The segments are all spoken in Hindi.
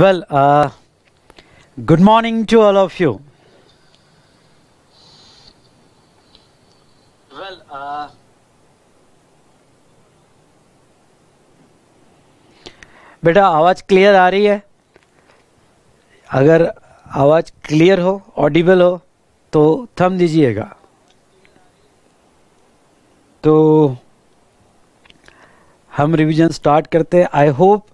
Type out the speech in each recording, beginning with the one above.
Well, uh, good morning to all of you. Well, uh, बेटा आवाज़ क्लियर आ रही है अगर आवाज़ क्लियर हो ऑडिबल हो तो थम दीजिएगा तो हम रिवीजन स्टार्ट करते हैं आई होप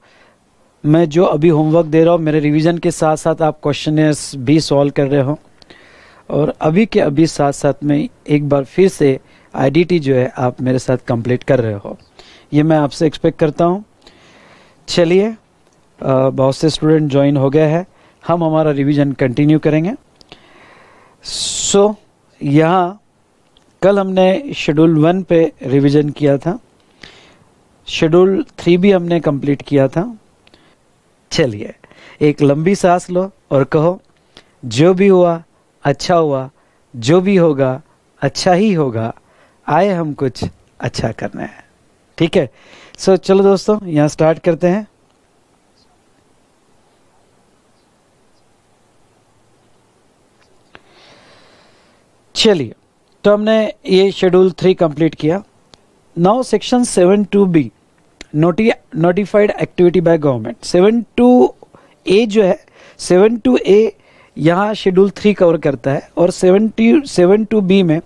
मैं जो अभी होमवर्क दे रहा हूँ मेरे रिवीजन के साथ साथ आप क्वेश्चन भी सॉल्व कर रहे हो और अभी के अभी साथ साथ में एक बार फिर से आईडीटी जो है आप मेरे साथ कंप्लीट कर रहे हो ये मैं आपसे एक्सपेक्ट करता हूँ चलिए बहुत से स्टूडेंट ज्वाइन हो गए हैं हम हमारा रिवीजन कंटिन्यू करेंगे सो so, यहाँ कल हमने शेड्यूल वन पे रिवीजन किया था शेड्यूल थ्री भी हमने कंप्लीट किया था चलिए एक लंबी सांस लो और कहो जो भी हुआ अच्छा हुआ जो भी होगा अच्छा ही होगा आए हम कुछ अच्छा करना है ठीक है सो so, चलो दोस्तों यहाँ स्टार्ट करते हैं चलिए तो हमने ये शेड्यूल थ्री कंप्लीट किया now section seven two B नोटी notified activity by government seven two A जो है सेवन टू ए यहाँ शेड्यूल थ्री कवर करता है और seven two seven two B में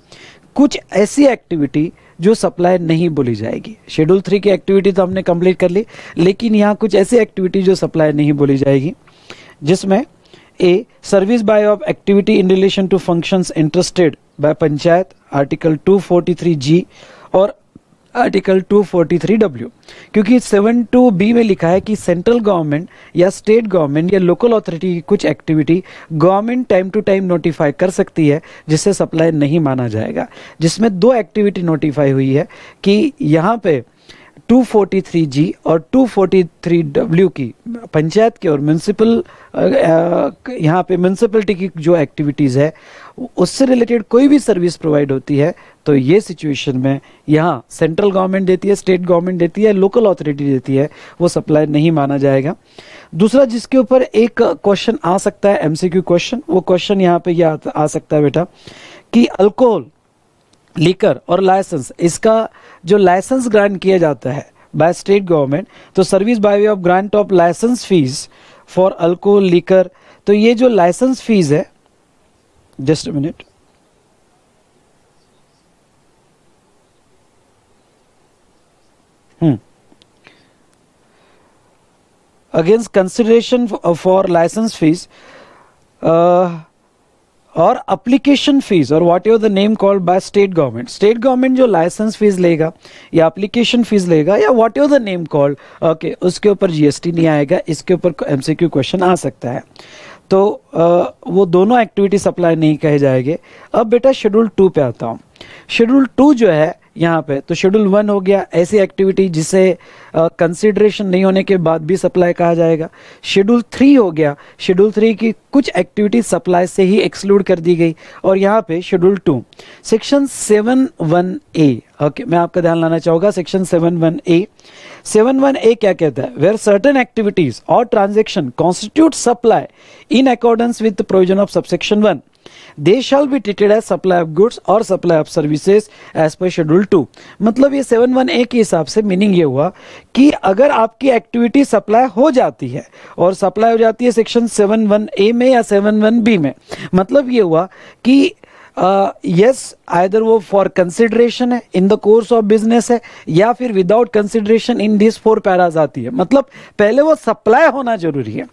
कुछ ऐसी एक्टिविटी जो सप्लाई नहीं बोली जाएगी शेड्यूल थ्री की एक्टिविटी तो हमने कंप्लीट कर ली लेकिन यहाँ कुछ ऐसी एक्टिविटी जो सप्लाई नहीं बोली जाएगी जिसमें a service by of activity in relation to functions interested by panchayat article 243 G और आर्टिकल 243W क्योंकि 72B में लिखा है कि सेंट्रल गवर्नमेंट या स्टेट गवर्नमेंट या लोकल अथॉरिटी की कुछ activity government time to time notify कर सकती है जिससे सप्लाई नहीं माना जाएगा जिसमें दो एक्टिविटी नोटिफाई हुई है कि यहाँ पे 243G और 243W की पंचायत की और म्यूनसिपल यहाँ पे म्यूनसिपलिटी की जो एक्टिविटीज़ है उससे रिलेटेड कोई भी सर्विस प्रोवाइड होती है तो ये सिचुएशन में यहाँ सेंट्रल गवर्नमेंट देती है स्टेट गवर्नमेंट देती है लोकल अथॉरिटी देती है वो सप्लाई नहीं माना जाएगा दूसरा जिसके ऊपर एक क्वेश्चन आ सकता है एमसीक्यू क्वेश्चन वो क्वेश्चन यहाँ पे यह आ सकता है बेटा कि अल्कोहल लीकर और लाइसेंस इसका जो लाइसेंस ग्रांट किया जाता है बाय स्टेट गवर्नमेंट तो service by way of grant of licence fees for alcohol liquor तो ये जो लाइसेंस फीस है just minute against consideration for licence fees और अप्लीकेशन फीस और whatever the name called by state government state government जो लाइसेंस फीस लेगा या अप्लीकेशन फीस लेगा या whatever the name called okay उसके ऊपर जीएसटी नहीं आएगा इसके ऊपर क्यू क्वेश्चन आ सकता है तो uh, वो दोनों एक्टिविटी सप्लाई नहीं कहे जाएंगे अब बेटा शेड्यूल टू पे आता हूँ शेड्यूल टू जो है यहाँ पे तो शेड्यूल वन हो गया ऐसी एक्टिविटी जिसे कंसिडरेशन नहीं होने के बाद भी सप्लाई कहा जाएगा शेड्यूल थ्री हो गया शेड्यूल थ्री की कुछ एक्टिविटी सप्लाई से ही एक्सक्लूड कर दी गई और यहाँ पे schedule two section seven one A okay मैं आपका ध्यान लाना चाहूँगा section seven one A seven one A क्या कहता है वेयर सर्टन एक्टिविटीज और transaction constitute supply in accordance with provision of subsection one they shall be treated as supply of goods और supply of services as per schedule two मतलब ये सेवन वन ए के हिसाब से मीनिंग ये हुआ कि अगर आपकी एक्टिविटी सप्लाई हो जाती है और सप्लाई हो जाती है सेक्शन सेवन वन ए में या सेवन वन बी में मतलब ये हुआ कि यस uh, yes, आइदर वो फॉर कंसिडरेशन है in the course of business है या फिर without consideration in this four paras आती है मतलब पहले वो सप्लाई होना जरूरी है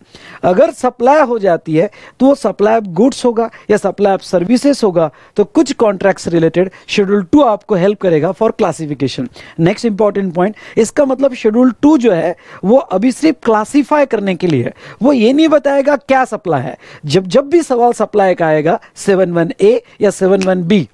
अगर सप्लाई हो जाती है तो वो सप्लाई ऑफ गुड्स होगा या सप्लाई ऑफ सर्विसेज होगा तो कुछ कॉन्ट्रैक्ट्स रिलेटेड शेड्यूल टू आपको हेल्प करेगा for classification next important point इसका मतलब शेड्यूल टू जो है वो अभी सिर्फ क्लासीफाई करने के लिए वो ये नहीं बताएगा क्या सप्लाई है जब जब भी सवाल सप्लाई का आएगा सेवन वन ए या सेवन वन बी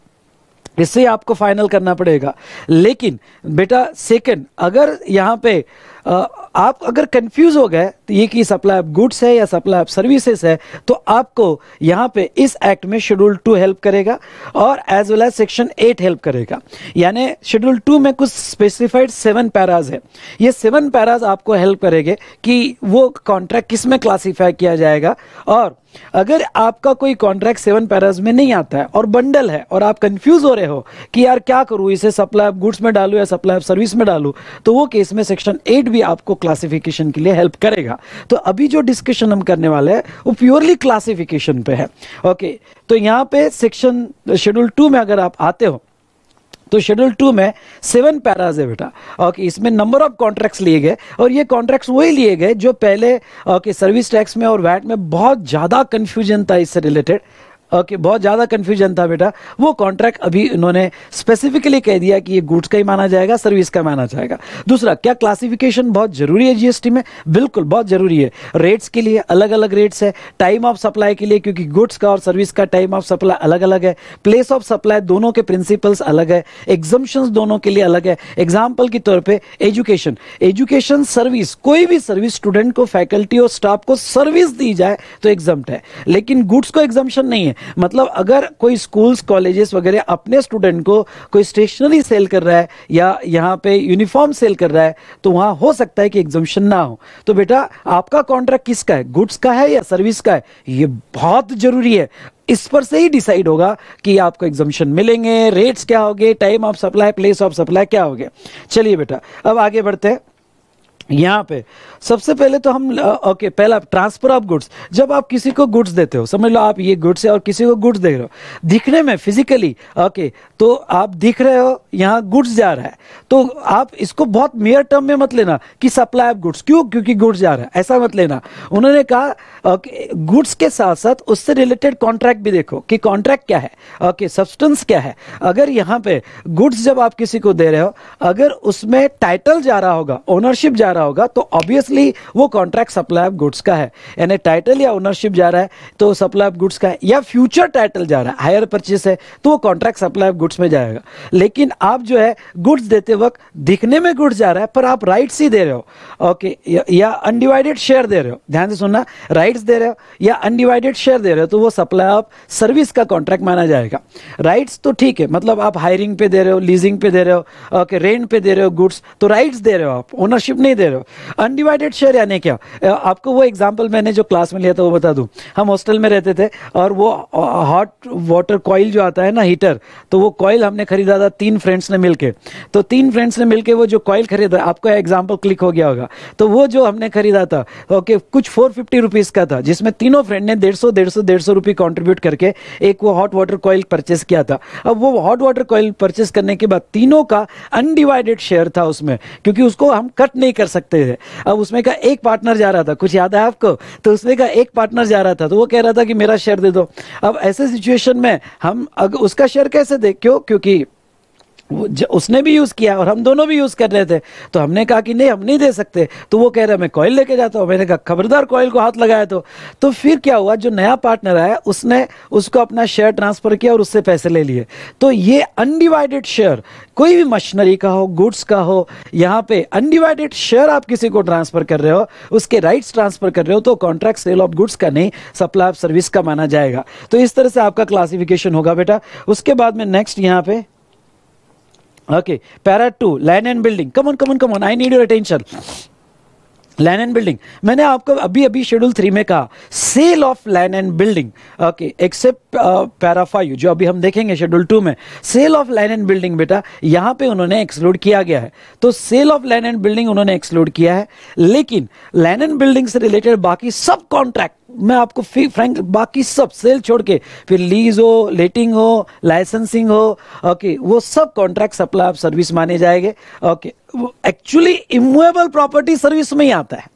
इससे आपको फाइनल करना पड़ेगा लेकिन बेटा सेकंड अगर यहाँ पे आप अगर कंफ्यूज हो गए तो ये कि सप्लाई ऑफ गुड्स है या सप्लाई ऑफ सर्विसेज है तो आपको यहाँ पे इस एक्ट में शेड्यूल टू हेल्प करेगा और as well as section eight help करेगा यानी शेड्यूल टू में कुछ स्पेसिफाइड सेवन पैराज है ये सेवन पैराज आपको हेल्प करेंगे कि वो कॉन्ट्रैक्ट किस में क्लासीफाई किया जाएगा और अगर आपका कोई कॉन्ट्रैक्ट सेवन पैराज में नहीं आता है और बंडल है और आप कंफ्यूज हो रहे हो कि यार क्या करूँ इसे सप्लाई ऑफ गुड्स में डालू या सप्लाई ऑफ सर्विस में डालू तो वो केस में सेक्शन एट भी आपको क्लासिफिकेशन के लिए हेल्प करेगा जाएगा तो अभी जो डिस्कशन हम करने वाले हैं वो प्योरली क्लासिफिकेशन पे है ओके तो यहाँ पे सेक्शन शेड्यूल टू में अगर आप आते हो तो शेड्यूल टू में सेवन पैराज है बेटा ओके इसमें नंबर ऑफ कॉन्ट्रैक्ट्स लिए गए और ये कॉन्ट्रैक्ट्स वही लिए गए जो पहले ओके सर्विस टैक्स में और वैट में बहुत ज़्यादा कन्फ्यूजन था इससे रिलेटेड ओके बहुत ज़्यादा कन्फ्यूजन था बेटा वो कॉन्ट्रैक्ट अभी इन्होंने स्पेसिफिकली कह दिया कि ये गुड्स का ही माना जाएगा सर्विस का माना जाएगा दूसरा क्या क्लासिफिकेशन बहुत ज़रूरी है जीएसटी में बिल्कुल बहुत ज़रूरी है रेट्स के लिए अलग अलग रेट्स है टाइम ऑफ सप्लाई के लिए क्योंकि गुड्स का और सर्विस का टाइम ऑफ सप्लाई अलग अलग है प्लेस ऑफ सप्लाई दोनों के प्रिंसिपल्स अलग है एग्जम्पन्स दोनों के लिए अलग है एग्जाम्पल के तौर पर एजुकेशन एजुकेशन सर्विस कोई भी सर्विस स्टूडेंट को फैकल्टी और स्टाफ को सर्विस दी जाए तो एग्जाम है लेकिन गुड्स को एग्जाम्पन नहीं है मतलब अगर कोई स्कूल्स कॉलेजेस वगैरह अपने स्टूडेंट को कोई स्टेशनरी सेल कर रहा है या यहाँ पे यूनिफॉर्म सेल कर रहा है तो वहाँ हो सकता है कि एग्जामेशन ना हो तो बेटा आपका कॉन्ट्रैक्ट किसका है गुड्स का है या सर्विस का है ये बहुत जरूरी है इस पर से ही डिसाइड होगा कि आपको एग्जामेशन मिलेंगे रेट्स क्या होंगे time of supply place of supply क्या होंगे चलिए बेटा अब आगे बढ़ते हैं यहाँ पे सबसे पहले तो हम ओके पहला ट्रांसफर ऑफ गुड्स जब आप किसी को गुड्स देते हो समझ लो आप ये गुड्स है और किसी को गुड्स दे रहे हो दिखने में फिजिकली ओके तो आप दिख रहे हो यहाँ गुड्स जा रहा है तो आप इसको बहुत मेयर टर्म में मत लेना कि सप्लाई ऑफ गुड्स क्यों क्योंकि गुड्स जा रहा है ऐसा मत लेना उन्होंने कहा ओके गुड्स के साथ साथ उससे रिलेटेड कॉन्ट्रैक्ट भी देखो कि कॉन्ट्रैक्ट क्या है ओके सब्सटेंस क्या है अगर यहाँ पे गुड्स जब आप किसी को दे रहे हो अगर उसमें टाइटल जा रहा होगा ओनरशिप जा रहा होगा तो ऑब्वियसली बेसिकली वो कॉन्ट्रैक्ट सप्लाई ऑफ गुड्स का है यानी टाइटल या ओनरशिप जा रहा है तो सप्लाई ऑफ गुड्स का है या फ्यूचर टाइटल जा रहा है हायर परचेस है तो वो कॉन्ट्रैक्ट सप्लाई ऑफ गुड्स में जाएगा लेकिन आप जो है गुड्स देते वक्त दिखने में गुड्स जा रहा है पर आप राइट्स ही दे रहे हो ओके या अनडिवाइडेड शेयर दे रहे हो ध्यान से सुनना राइट्स दे रहे हो या अनडिवाइडेड शेयर दे रहे हो तो वो सप्लाई ऑफ सर्विस का कॉन्ट्रैक्ट माना जाएगा राइट्स तो ठीक है मतलब आप हायरिंग पे दे रहे हो लीजिंग पे दे रहे हो ओके रेंट पे दे रहे हो गुड्स तो राइट्स दे रहे हो आप ओनरशिप नहीं दे रहे हो अनडिवाइडेड डिवाइडेड शेयर यानी क्या आपको वो एग्जाम्पल मैंने जो क्लास में लिया था वो बता दूँ हम हॉस्टल में रहते थे और वो हॉट वाटर कॉयल जो आता है ना हीटर तो वो कॉयल हमने खरीदा था तीन फ्रेंड्स ने मिलके तो तीन फ्रेंड्स ने मिलके वो जो कॉयल खरीदा आपको एग्जाम्पल क्लिक हो गया होगा तो वो जो हमने खरीदा था ओके कुछ फोर फिफ्टी का था जिसमें तीनों फ्रेंड ने डेढ़ सौ डेढ़ सौ डेढ़ सौ रुपये कॉन्ट्रीब्यूट करके एक वो हॉट वाटर कॉयल परचेस किया था अब वो हॉट वाटर कॉयल परचेस करने के बाद तीनों का अनडिवाइडेड शेयर था उसमें क्योंकि उसको हम कट नहीं कर सकते थे अब उसमें का एक पार्टनर जा रहा था कुछ याद है आपको तो उसमें का एक पार्टनर जा रहा था तो वो कह रहा था कि मेरा शेयर दे दो अब ऐसे सिचुएशन में हम अग, उसका शेयर कैसे दे क्यों क्योंकि उसने भी यूज़ किया और हम दोनों भी यूज़ कर रहे थे तो हमने कहा कि नहीं हम नहीं दे सकते तो वो कह रहे मैं कॉयल लेके जाता हूँ मैंने कहा खबरदार कॉयल को हाथ लगाया तो तो फिर क्या हुआ जो नया पार्टनर आया उसने उसको अपना शेयर ट्रांसफ़र किया और उससे पैसे ले लिए तो ये अनडिवाइडेड शेयर कोई भी मशीनरी का हो गुड्स का हो यहाँ पे अनडिवाइडेड शेयर आप किसी को ट्रांसफ़र कर रहे हो उसके राइट्स ट्रांसफ़र कर रहे हो तो कॉन्ट्रैक्ट सेल ऑफ गुड्स का नहीं सप्लाई ऑफ सर्विस का माना जाएगा तो इस तरह से आपका क्लासिफिकेशन होगा बेटा उसके बाद में नेक्स्ट यहाँ पर Okay, para 2, land and building. Come on, come on, come on. I need your attention. Land and building मैंने आपको अभी अभी शेड्यूल थ्री में कहा sale of land and building okay except five जो अभी हम देखेंगे शेड्यूल टू में sale of land and building बेटा यहाँ पे उन्होंने एक्सक्लूड किया गया है तो sale of land and building उन्होंने एक्सक्लूड किया है लेकिन लैंड एंड बिल्डिंग से रिलेटेड बाकी सब कॉन्ट्रैक्ट मैं आपको फिर फ्रेंक बाकी सब सेल छोड़ के फिर लीज हो लेटिंग हो लाइसेंसिंग हो ओके वो सब कॉन्ट्रैक्ट सप्लाई ऑफ सर्विस माने जाएंगे okay actually immovable property service में ही आता है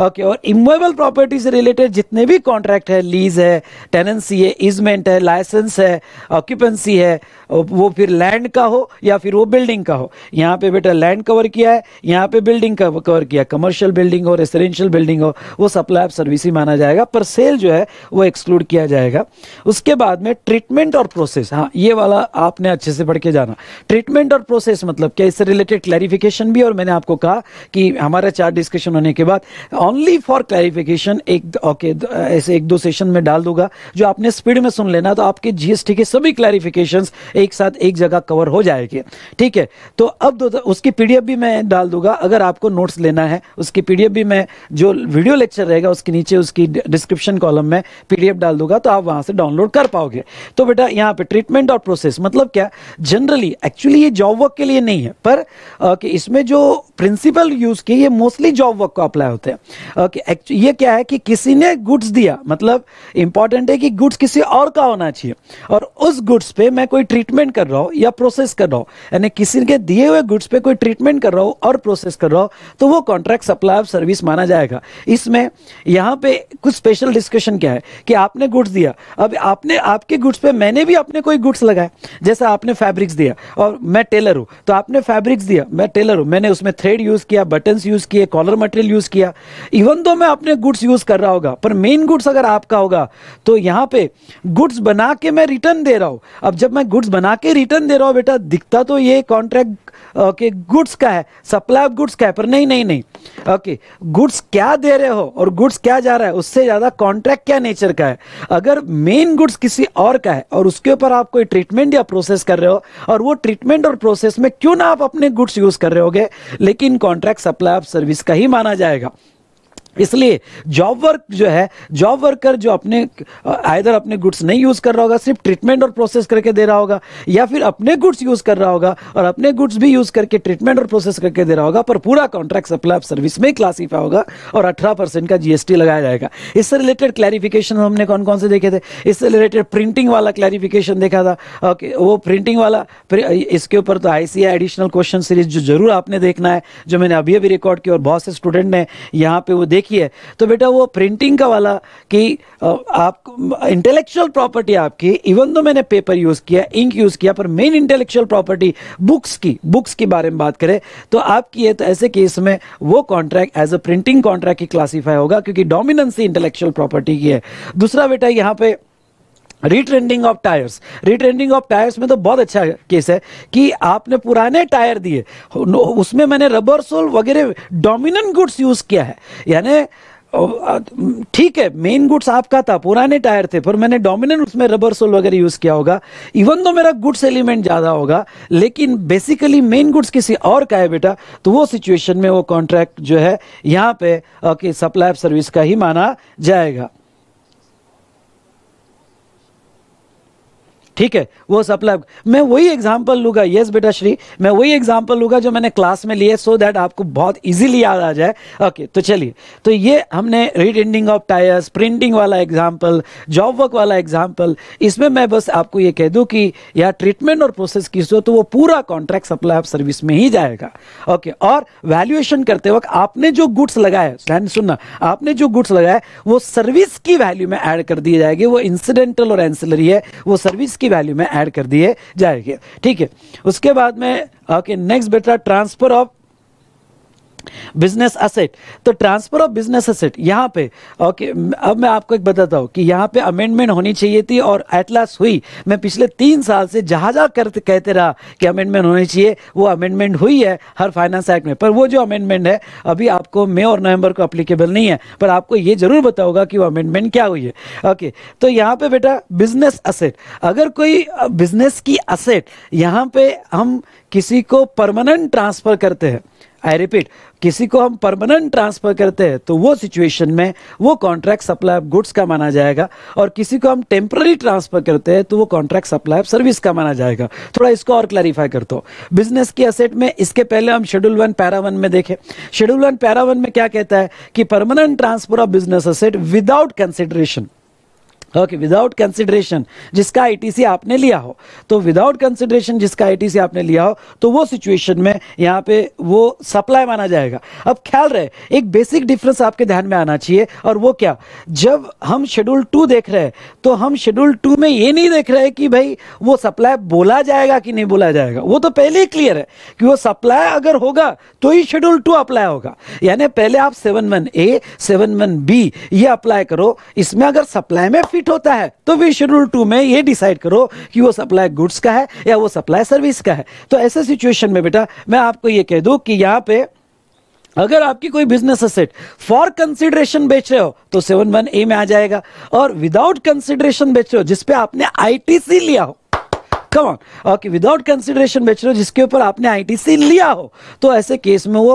ओके और इमोबल प्रॉपर्टी से रिलेटेड जितने भी कॉन्ट्रैक्ट है लीज है टेनेंसी है इजमेंट है लाइसेंस है ऑक्यूपेंसी है वो फिर लैंड का हो या फिर वो बिल्डिंग का हो यहाँ पे बेटा लैंड कवर किया है यहाँ पे बिल्डिंग कवर किया कमर्शियल बिल्डिंग हो रेसिडेंशियल बिल्डिंग हो वो सप्लाई ऑफ सर्विस ही माना जाएगा पर सेल जो है वो एक्सक्लूड किया जाएगा उसके बाद में ट्रीटमेंट और प्रोसेस हाँ ये वाला आपने अच्छे से पढ़ के जाना ट्रीटमेंट और प्रोसेस मतलब क्या इससे रिलेटेड क्लैरिफिकेशन भी और मैंने आपको कहा कि हमारे चार डिस्कशन होने के बाद ओनली फॉर क्लैरिफिकेशन एक ओके okay, ऐसे एक दो सेशन में डाल दूंगा जो आपने स्पीड में सुन लेना तो आपके जीएसटी के सभी क्लैरिफिकेशंस एक साथ एक जगह कवर हो जाएगी ठीक है तो अब दो उसकी पीडीएफ भी मैं डाल दूंगा अगर आपको नोट्स लेना है उसकी पीडीएफ भी मैं जो वीडियो लेक्चर रहेगा उसके नीचे उसकी डिस्क्रिप्शन कॉलम में पीडीएफ डाल दूंगा तो आप वहां से डाउनलोड कर पाओगे तो बेटा यहाँ पे ट्रीटमेंट और प्रोसेस मतलब क्या जनरली एक्चुअली ये जॉब वर्क के लिए नहीं है पर इसमें जो प्रिंसिपल यूज किए ये मोस्टली जॉब वर्क को अप्लाई होते हैं ये क्या है कि किसी ने गुड्स दिया मतलब इंपॉर्टेंट है कि गुड्स किसी और का होना चाहिए और उस गुड्स पे मैं कोई ट्रीटमेंट कर रहा हूँ या प्रोसेस कर रहा हूँ यानी किसी के दिए हुए गुड्स पे कोई ट्रीटमेंट कर रहा हूँ और प्रोसेस कर रहा हूँ तो वो कॉन्ट्रैक्ट सप्लाई ऑफ सर्विस माना जाएगा इसमें यहाँ पे कुछ स्पेशल डिस्कशन क्या है कि आपने गुड्स दिया अब आपने आपके गुड्स पे मैंने भी अपने कोई गुड्स लगाए जैसे आपने फैब्रिक्स दिया और मैं टेलर हूँ तो आपने फैब्रिक्स दिया मैं टेलर हूँ मैंने उसमें थ्रेड यूज़ किया बटन्स यूज़ किए कॉलर मटेरियल यूज़ किया इवन तो मैं अपने गुड्स यूज कर रहा होगा पर मेन गुड्स अगर आपका होगा तो यहाँ पे गुड्स बना के मैं रिटर्न दे रहा हूँ अब जब मैं गुड्स बना के रिटर्न दे रहा हूँ बेटा दिखता तो ये कॉन्ट्रैक्ट ओके गुड्स का है सप्लाई ऑफ गुड्स का है पर नहीं नहीं नहीं ओके गुड्स क्या दे रहे हो और गुड्स क्या जा रहा है उससे ज़्यादा कॉन्ट्रैक्ट क्या नेचर का है अगर मेन गुड्स किसी और का है और उसके ऊपर आप कोई ट्रीटमेंट या प्रोसेस कर रहे हो और वो ट्रीटमेंट और प्रोसेस में क्यों ना आप अपने गुड्स यूज़ कर रहे होगे लेकिन कॉन्ट्रैक्ट सप्लाई ऑफ सर्विस का ही माना जाएगा इसलिए जॉब वर्क जो है जॉब वर्कर जो अपने आयदर अपने गुड्स नहीं यूज़ कर रहा होगा सिर्फ ट्रीटमेंट और प्रोसेस करके दे रहा होगा या फिर अपने गुड्स यूज़ कर रहा होगा और अपने गुड्स भी यूज़ करके ट्रीटमेंट और प्रोसेस करके दे रहा होगा पर पूरा कॉन्ट्रैक्ट सप्लाई ऑफ सर्विस में क्लासीफाई होगा और अठारह परसेंट का जीएसटी लगाया जाएगा इससे रिलेटेड क्लैरिफिकेशन हमने कौन कौन से देखे थे इससे रिलेटेड प्रिंटिंग वाला क्लैरिफिकेशन देखा था ओके वो प्रिंटिंग वाला इसके ऊपर तो आई एडिशनल क्वेश्चन सीरीज जो जरूर आपने देखना है जो मैंने अभी अभी रिकॉर्ड किया और बहुत से स्टूडेंट ने यहाँ पे वो देख की है तो बेटा वो प्रिंटिंग का वाला कि आप इंटेलेक्चुअल प्रॉपर्टी आपकी इवन दो मैंने पेपर यूज़ किया इंक यूज़ किया पर मेन इंटेलेक्चुअल प्रॉपर्टी बुक्स की बुक्स के बारे में बात करें तो आपकी है तो ऐसे केस में वो contract as a printing contract ही क्लासीफाई होगा क्योंकि ही इंटेलेक्चुअल प्रॉपर्टी की है दूसरा बेटा यहाँ पे retreading of tyres retreading of tyres में तो बहुत अच्छा केस है कि आपने पुराने टायर दिए उसमें मैंने रबर सोल वगैरह डोमिनेंट गुड्स यूज़ किया है यानी ठीक है मेन गुड्स आपका था पुराने टायर थे पर मैंने डोमिनेंट उसमें रबर सोल वगैरह यूज़ किया होगा इवन तो मेरा गुड्स एलिमेंट ज़्यादा होगा लेकिन बेसिकली मेन गुड्स किसी और का है बेटा तो वो सिचुएशन में वो कॉन्ट्रैक्ट जो है यहाँ पे सप्लाई ऑफ सर्विस का ही माना जाएगा ठीक है वो सप्लाई मैं वही एग्जाम्पल लूंगा यस बेटा श्री मैं वही एग्जाम्पल लूंगा जो मैंने क्लास में लिए सो दैट आपको बहुत इजीली याद आ जाए ओके okay, तो चलिए तो ये हमने रीटेंडिंग ऑफ टायर्स प्रिंटिंग वाला एग्जाम्पल जॉब वर्क वाला एग्जाम्पल इसमें मैं बस आपको ये कह दूँ कि यह ट्रीटमेंट और प्रोसेस की हो तो वो पूरा कॉन्ट्रैक्ट सप्लाई ऑफ सर्विस में ही जाएगा ओके okay, और वैल्यूएशन करते वक्त आपने जो गुड्स लगाए ध्यान सुनना आपने जो गुड्स लगाए वो सर्विस की वैल्यू में एड कर दी जाएगी वो इंसिडेंटल और एंसिलरी है वो सर्विस की वैल्यू में ऐड कर दिए जाएगी ठीक है उसके बाद में ओके नेक्स्ट बेटा ट्रांसफर ऑफ बिजनेस असेट तो ट्रांसफर ऑफ बिजनेस असेट यहाँ पे ओके अब मैं आपको एक बताता हूँ कि यहाँ पे अमेंडमेंट होनी चाहिए थी और एटलास्ट हुई मैं पिछले तीन साल से जहाँ जहाँ करते कहते रहा कि अमेंडमेंट होनी चाहिए वो अमेंडमेंट हुई है हर फाइनेंस एक्ट में पर वो जो अमेंडमेंट है अभी आपको मई और नवंबर को अप्लीकेबल नहीं है पर आपको ये जरूर बताओगा कि वो अमेंडमेंट क्या हुई है ओके तो यहाँ पर बेटा बिजनेस असेट अगर कोई बिजनेस की असेट यहाँ पे हम किसी को परमानेंट ट्रांसफर करते हैं आई रिपीट किसी को हम परमानेंट ट्रांसफ़र करते हैं तो वो सिचुएशन में वो कॉन्ट्रैक्ट सप्लाई ऑफ गुड्स का माना जाएगा और किसी को हम टेम्प्ररी ट्रांसफ़र करते हैं तो वो कॉन्ट्रैक्ट सप्लाई ऑफ सर्विस का माना जाएगा थोड़ा इसको और क्लैरिफाई करते हो बिजनेस की असेट में इसके पहले हम शेड्यूल वन पैरा वन में देखें शेड्यूल वन पैरा वन में क्या कहता है कि permanent transfer of business asset without consideration okay without consideration जिसका आईटीसी आपने लिया हो तो विदाउट कंसिडरेशन जिसका आईटीसी आपने लिया हो तो वो सिचुएशन में यहाँ पे वो सप्लाई माना जाएगा अब ख्याल रहे एक बेसिक डिफरेंस आपके ध्यान में आना चाहिए और वो क्या जब हम शेड्यूल टू देख रहे हैं तो हम शेड्यूल टू में ये नहीं देख रहे कि भाई वो सप्लाई बोला जाएगा कि नहीं बोला जाएगा वो तो पहले ही क्लियर है कि वो सप्लाई अगर होगा तो ही शेड्यूल टू अप्लाई होगा यानी पहले आप seven one A seven one B ये अप्लाई करो इसमें अगर सप्लाई में फिट राइट होता है तो फिर शेड्यूल टू में ये डिसाइड करो कि वो सप्लाई गुड्स का है या वो सप्लाई सर्विस का है तो ऐसे सिचुएशन में बेटा मैं आपको ये कह दूं कि यहाँ पे अगर आपकी कोई बिजनेस असेट फॉर कंसिडरेशन बेच रहे हो तो सेवन वन ए में आ जाएगा और विदाउट कंसिडरेशन बेच रहे हो जिसपे आपने आईटीसी लिया हो come on okay without consideration बेच हो जिसके ऊपर आपने आईटीसी लिया हो तो ऐसे केस में वो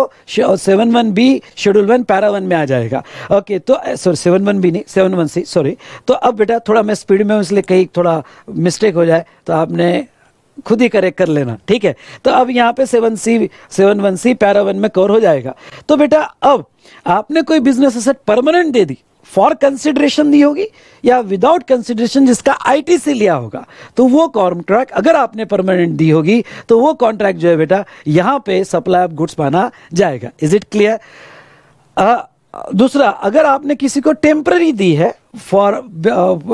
seven one B schedule one para one में आ जाएगा ओके तो सॉरी सेवन वन बी नहीं सेवन वन सी सॉरी तो अब बेटा थोड़ा मैं स्पीड में हूँ इसलिए कहीं थोड़ा मिस्टेक हो जाए तो आपने खुद ही करेक्ट कर लेना ठीक है तो अब यहाँ पे seven C seven one C para one में कवर हो जाएगा तो बेटा अब आपने कोई बिजनेस असेट परमानेंट दे दी फॉर कंसिडरेशन दी होगी या विदाउट कंसिडरेशन जिसका आईटी से लिया होगा तो वो कॉन्ट्रैक्ट अगर आपने परमानेंट दी होगी तो वो कॉन्ट्रैक्ट जो है बेटा यहां पे सप्लाई ऑफ गुड्स माना जाएगा इज इट क्लियर दूसरा अगर आपने किसी को टेम्पररी दी है for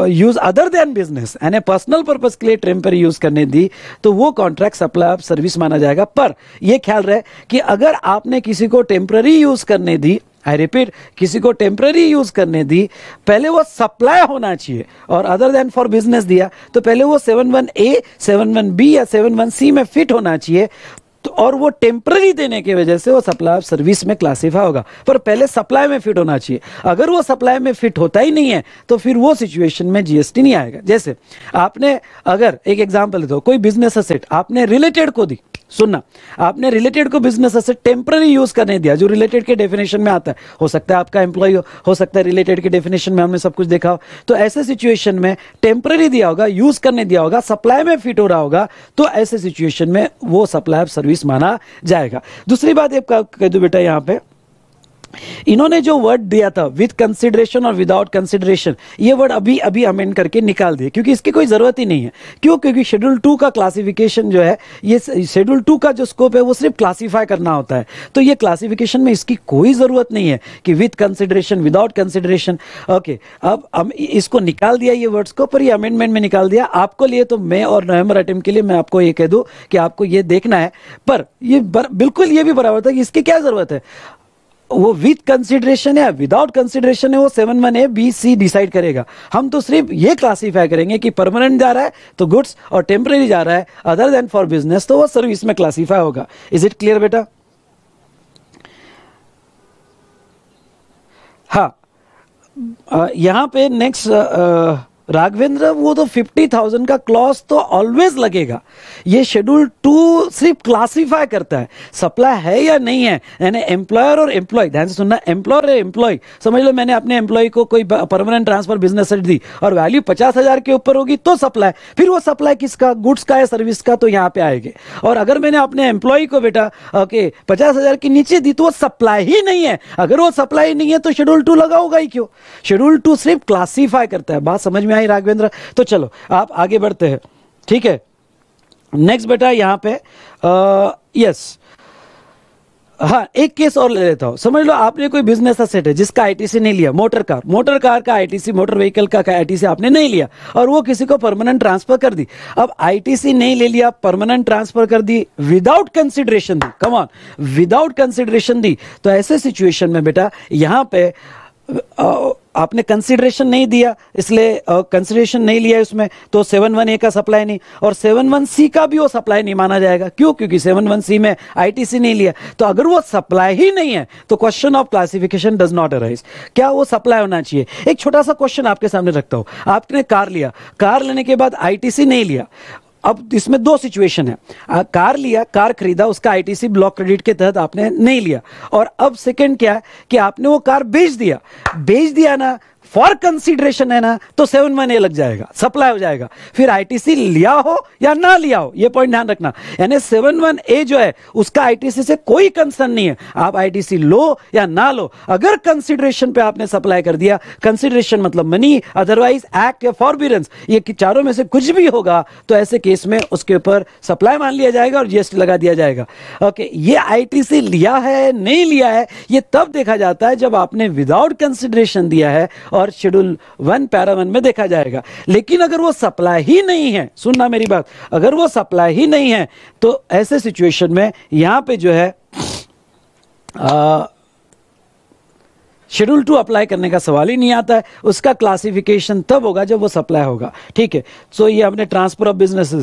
use other than business यानी पर्सनल पर्पज के लिए टेम्पररी यूज करने दी तो वो कॉन्ट्रैक्ट सप्लाई ऑफ सर्विस माना जाएगा पर यह ख्याल रहे कि अगर आपने किसी को टेम्पररी यूज करने दी आई रिपीट किसी को टेम्प्ररी यूज करने दी पहले वो सप्लाई होना चाहिए और अदर देन फॉर बिजनेस दिया तो पहले वो seven one A seven one B या सेवन वन सी में फिट होना चाहिए तो और वो टेम्प्ररी देने की वजह से वो सप्लाई सर्विस में क्लासीफाई होगा पर पहले सप्लाई में फिट होना चाहिए अगर वो सप्लाई में फिट होता ही नहीं है तो फिर वो सिचुएशन में जीएसटी नहीं आएगा जैसे आपने अगर एक एग्जाम्पल दो कोई बिजनेस असेट आपने रिलेटेड को दी सुनना आपने रिलेटेड को बिजनेस ऐसे टेम्पररी यूज करने दिया जो रिलेटेड के डेफिनेशन में आता है हो सकता है आपका एम्प्लॉय हो, हो सकता है रिलेटेड के डेफिनेशन में हमने सब कुछ देखा हो तो ऐसे सिचुएशन में टेम्पररी दिया होगा यूज करने दिया होगा सप्लाई में फिट हो रहा होगा तो ऐसे सिचुएशन में वो सप्लाई सर्विस माना जाएगा दूसरी बात एक कह दो बेटा यहाँ पे इन्होंने जो वर्ड दिया था विद कंसिडरेशन और विदाउट कंसिडरेशन ये वर्ड अभी अभी अमेंड करके निकाल दिए क्योंकि इसकी कोई ज़रूरत ही नहीं है क्यों क्योंकि शेड्यूल टू का क्लासिफिकेशन जो है ये शेड्यूल टू का जो स्कोप है वो सिर्फ क्लासीफाई करना होता है तो ये क्लासिफिकेशन में इसकी कोई ज़रूरत नहीं है कि with consideration without consideration okay अब हम इसको निकाल दिया ये वर्ड्स को पर ये अमेंडमेंट में निकाल दिया आपको लिए तो मैं और नवंबर अटेम के लिए मैं आपको ये कह दूँ कि आपको ये देखना है पर ये बिल्कुल ये भी बराबर था कि इसकी क्या ज़रूरत है वो विथ कंसिडरेशन है विदाउट कंसिडरेशन है वो seven one A B C decide करेगा हम तो सिर्फ ये क्लासीफाई करेंगे कि परमानेंट जा रहा है तो गुड्स और टेम्प्रेरी जा रहा है अदर देन फॉर बिजनेस तो वो सर्विस में क्लासीफाई होगा इज इट क्लियर बेटा हाँ यहाँ पे नेक्स्ट राघवेंद्र वो तो फिफ्टी थाउजेंड का क्लॉस तो ऑलवेज लगेगा ये शेड्यूल टू सिर्फ क्लासिफाई करता है सप्लाई है या नहीं है यानी एम्प्लॉयर और एम्प्लॉय ध्यान से सुनना एम्प्लॉयर है एम्प्लॉय समझ लो मैंने अपने एम्प्लॉय को कोई परमानेंट ट्रांसफर बिजनेस सेट दी और वैल्यू पचास हज़ार के ऊपर होगी तो सप्लाई फिर वो सप्लाई किसका गुड्स का या सर्विस का तो यहाँ पे आएंगे और अगर मैंने अपने एम्प्लॉय को बेटा ओके पचास हज़ार के नीचे दी तो वो सप्लाई ही नहीं है अगर वो सप्लाई नहीं है तो शेड्यूल टू लगा होगा ही क्यों शेड्यूल टू सिर्फ क्लासीफाई करता है बात समझ में में आई राघवेंद्र तो चलो आप आगे बढ़ते हैं ठीक है नेक्स्ट बेटा यहाँ पे यस हाँ एक केस और ले लेता हूँ समझ लो आपने कोई बिजनेस का सेट है जिसका आईटीसी नहीं लिया मोटर कार मोटर कार का आईटीसी मोटर व्हीकल का आईटीसी आपने नहीं लिया और वो किसी को परमानेंट ट्रांसफर कर दी अब आईटीसी नहीं ले लिया परमानेंट ट्रांसफर कर दी विदाउट कंसिडरेशन दी कमॉन विदाउट कंसिडरेशन दी तो ऐसे सिचुएशन में बेटा यहाँ पे आपने कंसिडरेशन नहीं दिया इसलिए कंसिडरेशन नहीं लिया उसमें तो सेवन वन ए का सप्लाई नहीं और सेवन वन सी का भी वो सप्लाई नहीं माना जाएगा क्यों क्योंकि सेवन वन सी में आईटीसी नहीं लिया तो अगर वो सप्लाई ही नहीं है तो question of classification does not arise क्या वो सप्लाई होना चाहिए एक छोटा सा क्वेश्चन आपके सामने रखता हूँ आपने कार लिया कार लेने के बाद आई नहीं लिया अब इसमें दो सिचुएशन है आ, कार लिया कार खरीदा उसका आईटीसी ब्लॉक क्रेडिट के तहत आपने नहीं लिया और अब सेकंड क्या है कि आपने वो कार बेच दिया बेच दिया ना फॉर कंसिडरेशन है ना तो सेवन वन ए लग जाएगा सप्लाई हो जाएगा फिर आईटीसी लिया हो या ना लिया हो ये पॉइंट ध्यान रखना यानी सेवन वन ए जो है उसका आईटीसी से कोई कंसर्न नहीं है आप आईटीसी लो या ना लो अगर कंसिडरेशन पे आपने सप्लाई कर दिया कंसिडरेशन मतलब मनी अदरवाइज एक्ट या फॉरबियरेंस ये चारों में से कुछ भी होगा तो ऐसे केस में उसके ऊपर सप्लाई मान लिया जाएगा और जीएसटी लगा दिया जाएगा ओके ये आईटीसी लिया है नहीं लिया है ये तब देखा जाता है जब आपने विदाउट कंसिडरेशन दिया है और और शेड्यूल वन पैरा वन में देखा जाएगा लेकिन अगर वो सप्लाई ही नहीं है सुनना मेरी बात अगर वो सप्लाई ही नहीं है तो ऐसे सिचुएशन में यहाँ पे जो है आ, शेड्यूल टू अप्लाई करने का सवाल ही नहीं आता है उसका क्लासिफिकेशन तब होगा जब वो सप्लाई होगा ठीक है सो ये हमने ट्रांसफर ऑफ बिजनेस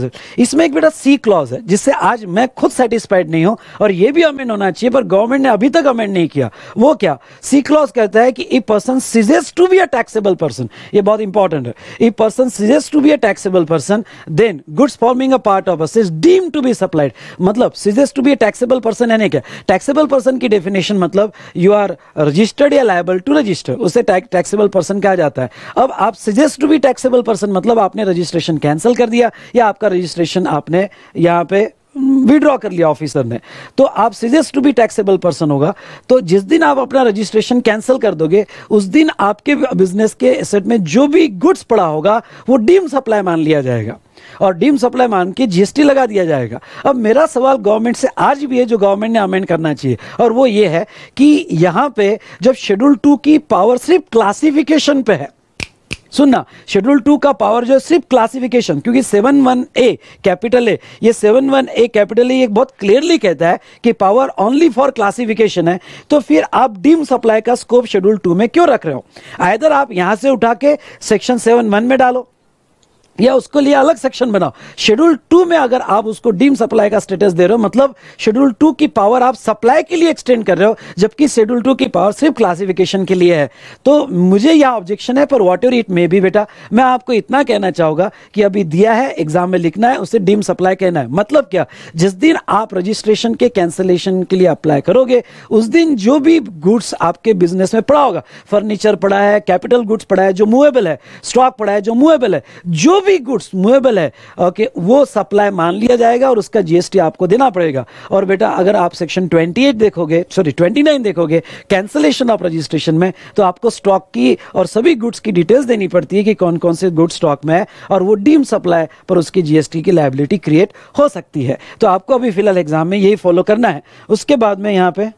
इसमें एक बेटा सी क्लॉज है जिससे आज मैं खुद सेटिस्फाइड नहीं हूं और ये भी अमेंड होना चाहिए पर गवर्नमेंट ने अभी तक अमेंड नहीं किया वो क्या सी क्लॉज कहता है कि a person ceases to be a taxable person ये बहुत इंपॉर्टेंट है a person ceases to be a taxable person then goods forming a part of us is deem to be supplied मतलब ceases to be a taxable person यानी क्या टैक्सेबल पर्सन की डेफिनेशन मतलब यू आर रजिस्टर्ड या लाइबल टू रजिस्टर उसे टैक्सेबल पर्सन कहा जाता है अब आप suggest to be taxable person मतलब आपने रजिस्ट्रेशन कैंसिल कर दिया या आपका रजिस्ट्रेशन आपने यहाँ पे विड्रॉ कर लिया ऑफिसर ने तो आप suggest to be taxable person होगा तो जिस दिन आप अपना रजिस्ट्रेशन कैंसिल कर दोगे उस दिन आपके बिजनेस के एसेट में जो भी गुड्स पड़ा होगा वो डीम सप्लाई मान लिया जाएगा और डीम सप्लाई मान के जीएसटी लगा दिया जाएगा अब मेरा सवाल गवर्नमेंट से आज भी है जो गवर्नमेंट ने अमेंड करना चाहिए और वो ये है कि यहाँ पे जब शेड्यूल टू की पावर सिर्फ क्लासिफिकेशन पे है सुनना शेड्यूल टू का पावर जो है सिर्फ क्लासिफिकेशन क्योंकि seven one A capital A ये seven one A capital A ये बहुत क्लियरली कहता है कि पावर ओनली फॉर क्लासिफिकेशन है तो फिर आप डीम सप्लाई का स्कोप शेड्यूल टू में क्यों रख रहे हो आइर आप यहां से उठा के सेक्शन सेवन वन में डालो या उसको लिए अलग सेक्शन बनाओ शेड्यूल टू में अगर आप उसको डीम सप्लाई का स्टेटस दे रहे हो मतलब शेड्यूल टू की पावर आप सप्लाई के लिए एक्सटेंड कर रहे हो जबकि शेड्यूल टू की पावर सिर्फ क्लासिफिकेशन के लिए है तो मुझे यह ऑब्जेक्शन है पर वॉट एवर इट मे भी बेटा मैं आपको इतना कहना चाहूंगा कि अभी दिया है एग्जाम में लिखना है उसे डीम सप्लाई कहना है मतलब क्या जिस दिन आप रजिस्ट्रेशन के कैंसिलेशन के लिए अप्लाई करोगे उस दिन जो भी गुड्स आपके बिजनेस में पड़ा होगा फर्नीचर पड़ा है कैपिटल गुड्स पड़ा है जो मूवेबल है स्टॉक पड़ा है जो मूवेबल है जो भी भी गुड्स मूवेबल है ओके वो सप्लाई मान लिया जाएगा और उसका जीएसटी आपको देना पड़ेगा और बेटा अगर आप सेक्शन 28 देखोगे सॉरी 29 देखोगे कैंसिलेशन ऑफ रजिस्ट्रेशन में तो आपको स्टॉक की और सभी गुड्स की डिटेल्स देनी पड़ती है कि कौन कौन से गुड्स स्टॉक में है और वो डीम सप्लाई पर उसकी जीएसटी की लाइबिलिटी क्रिएट हो सकती है तो आपको अभी फिलहाल एग्जाम में यही फॉलो करना है उसके बाद में यहाँ पे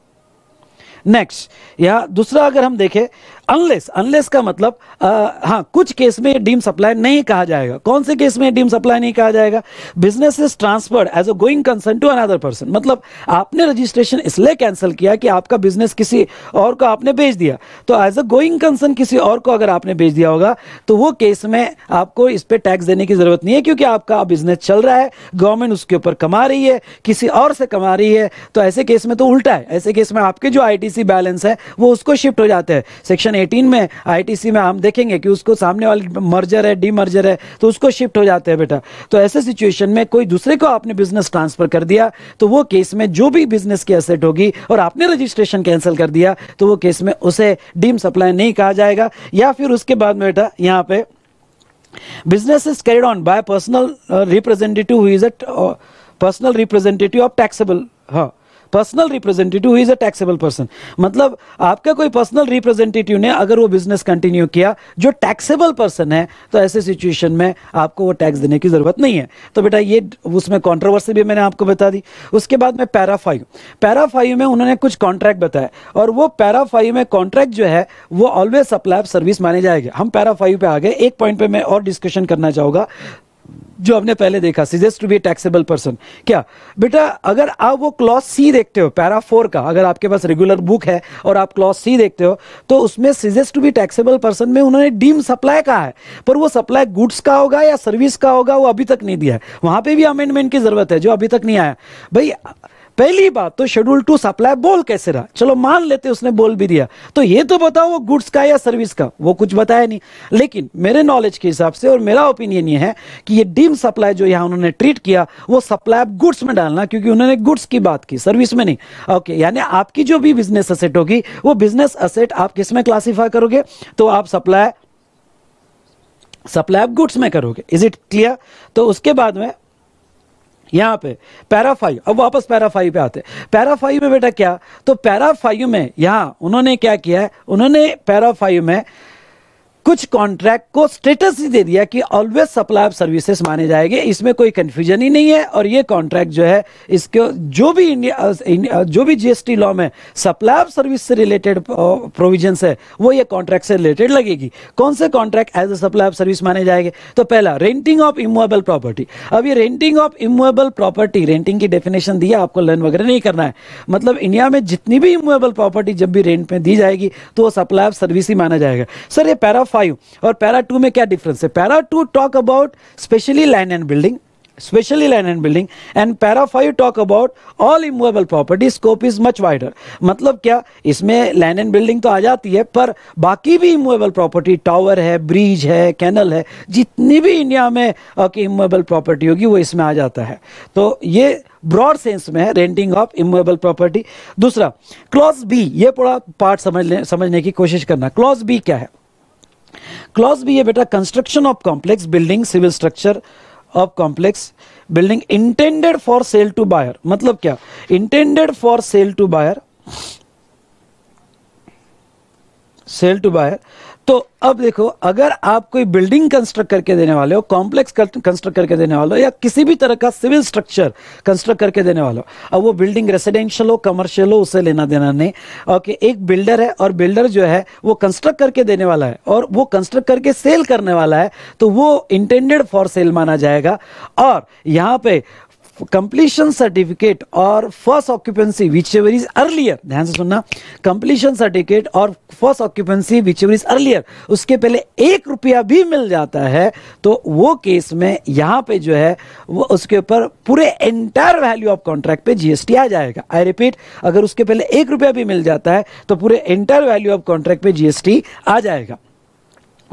नेक्स्ट यहाँ दूसरा अगर हम देखें अनलेस अनलेस का मतलब आ, हाँ कुछ केस में डीम सप्लाई नहीं कहा जाएगा कौन से केस में डीम सप्लाई नहीं कहा जाएगा business is transferred as a going concern to another person मतलब आपने रजिस्ट्रेशन इसलिए कैंसिल किया कि आपका बिजनेस किसी और को आपने बेच दिया तो एज अ गोइंग कंसर्न किसी और को अगर आपने बेच दिया होगा तो वो केस में आपको इस पर टैक्स देने की जरूरत नहीं है क्योंकि आपका बिजनेस चल रहा है गवर्नमेंट उसके ऊपर कमा रही है किसी और से कमा रही है तो ऐसे केस में तो उल्टा है ऐसे केस में आपके जो आई बैलेंस है वो उसको शिफ्ट हो जाते हैं सेक्शन 2018 में आईटीसी में हम देखेंगे कि उसको सामने वाले मर्जर है डी मर्जर है तो उसको शिफ्ट हो जाते हैं बेटा तो ऐसे सिचुएशन में कोई दूसरे को आपने बिजनेस ट्रांसफर कर दिया तो वो केस में जो भी बिजनेस की असेट होगी और आपने रजिस्ट्रेशन कैंसिल कर दिया तो वो केस में उसे डीम सप्लाई नहीं कहा जाएगा या फिर उसके बाद में बेटा यहाँ पे business is carried on by personal representative uh, representative who is a uh, personal representative personal representative is a taxable person मतलब आपका कोई पर्सनल रिप्रेजेंटेटिव ने अगर वो बिजनेस कंटिन्यू किया जो टैक्सेबल पर्सन है तो ऐसे सिचुएशन में आपको वो टैक्स देने की ज़रूरत नहीं है तो बेटा ये उसमें कॉन्ट्रोवर्सी भी मैंने आपको बता दी उसके बाद में पैराफाइव पैराफाइव में उन्होंने कुछ कॉन्ट्रैक्ट बताया और वो पैराफाइव में कॉन्ट्रैक्ट जो है वो ऑलवेज सप्लाई सर्विस माने जाएगा हम पैराफाइव पे आ गए एक पॉइंट पे मैं और डिस्कशन करना चाहूँगा जो हमने पहले देखा suggest to be taxable person क्या बेटा अगर आप वो क्लॉज सी देखते हो पैरा फोर का अगर आपके पास रेगुलर बुक है और आप क्लॉज सी देखते हो तो उसमें suggest to be taxable person में उन्होंने डीम सप्लाई कहा है पर वो सप्लाई गुड्स का होगा या सर्विस का होगा वो अभी तक नहीं दिया है वहां पर भी अमेंडमेंट की जरूरत है जो अभी तक नहीं आया भाई पहली बात तो शेड्यूल टू सप्लाई बोल कैसे रहा चलो मान लेते उसने बोल भी दिया तो ये तो बताओ वो गुड्स का या सर्विस का वो कुछ बताया नहीं लेकिन मेरे नॉलेज के हिसाब से और मेरा ओपिनियन ये है कि ये डीम सप्लाई जो यहाँ उन्होंने ट्रीट किया वो सप्लाई गुड्स में डालना क्योंकि उन्होंने गुड्स की बात की सर्विस में नहीं ओके यानी आपकी जो भी बिजनेस असेट होगी वो बिजनेस असेट आप किस में क्लासीफाई करोगे तो आप सप्लाई सप्लाई आप गुड्स में करोगे इज इट क्लियर तो उसके बाद में यहां पे पैराफाइव अब वापस पैराफाइव पे आते हैं पैराफाइव में बेटा क्या तो पैराफाइव में यहां उन्होंने क्या किया है उन्होंने पैराफाइव में कुछ कॉन्ट्रैक्ट को स्टेटस ही दे दिया कि ऑलवेज सप्लाई ऑफ सर्विसेज माने जाएंगे इसमें कोई कंफ्यूजन ही नहीं है और ये कॉन्ट्रैक्ट जो है इसके जो भी इंडिया जो भी जीएसटी लॉ में सप्लाई ऑफ सर्विस से रिलेटेड प्रोविजंस है वो ये कॉन्ट्रैक्ट से रिलेटेड लगेगी कौन से contract as a supply of service माने जाएंगे तो पहला रेंटिंग ऑफ इमुएबल प्रॉपर्टी अब ये renting of immovable property renting की डेफिनेशन दिया आपको लर्न वगैरह नहीं करना है मतलब इंडिया में जितनी भी इमोएबल प्रॉपर्टी जब भी रेंट में दी जाएगी तो वो सप्लाई ऑफ सर्विस ही माना जाएगा सर ये पैरा फाइव और पैरा टू में क्या डिफरेंस है para two talk about specially land and building specially land and building and para five talk about all immovable property scope is much wider मतलब क्या इसमें लैंड एंड बिल्डिंग तो आ जाती है पर बाकी भी immovable प्रॉपर्टी टावर है ब्रिज है कैनल है जितनी भी इंडिया में की immovable प्रॉपर्टी होगी वो इसमें आ जाता है तो ये ब्रॉड सेंस में है रेंटिंग ऑफ इमोएबल प्रॉपर्टी दूसरा क्लॉज बी ये पूरा पार्ट समझ समझने की कोशिश करना क्लॉज बी क्या है क्लॉज भी है बेटा construction of complex building civil structure of complex building intended for sale to buyer मतलब क्या intended for sale to buyer sale to buyer तो अब देखो अगर आप कोई बिल्डिंग कंस्ट्रक्ट करके देने वाले हो कॉम्प्लेक्स कंस्ट्रक्ट करके देने वाले हो या किसी भी तरह का सिविल स्ट्रक्चर कंस्ट्रक्ट करके देने वाले हो अब वो बिल्डिंग रेसिडेंशियल हो कमर्शियल हो उसे लेना देना नहीं ओके एक बिल्डर है और बिल्डर जो है वो कंस्ट्रक्ट करके देने वाला है और वो कंस्ट्रक्ट करके सेल करने वाला है तो वो इंटेंडेड फॉर सेल माना जाएगा और यहाँ पे सर्टिफिकेट और first first whichever is earlier ध्यान से सुनना कंप्लीशन सर्टिफिकेट और first whichever is earlier उसके पहले एक रुपया भी मिल जाता है तो वो केस में यहां पे जो है वो उसके ऊपर पूरे एंटायर वैल्यू ऑफ कॉन्ट्रैक्ट पे जीएसटी आ जाएगा आई रिपीट अगर उसके पहले एक रुपया भी मिल जाता है तो पूरे एंटायर वैल्यू ऑफ कॉन्ट्रैक्ट पे जीएसटी आ जाएगा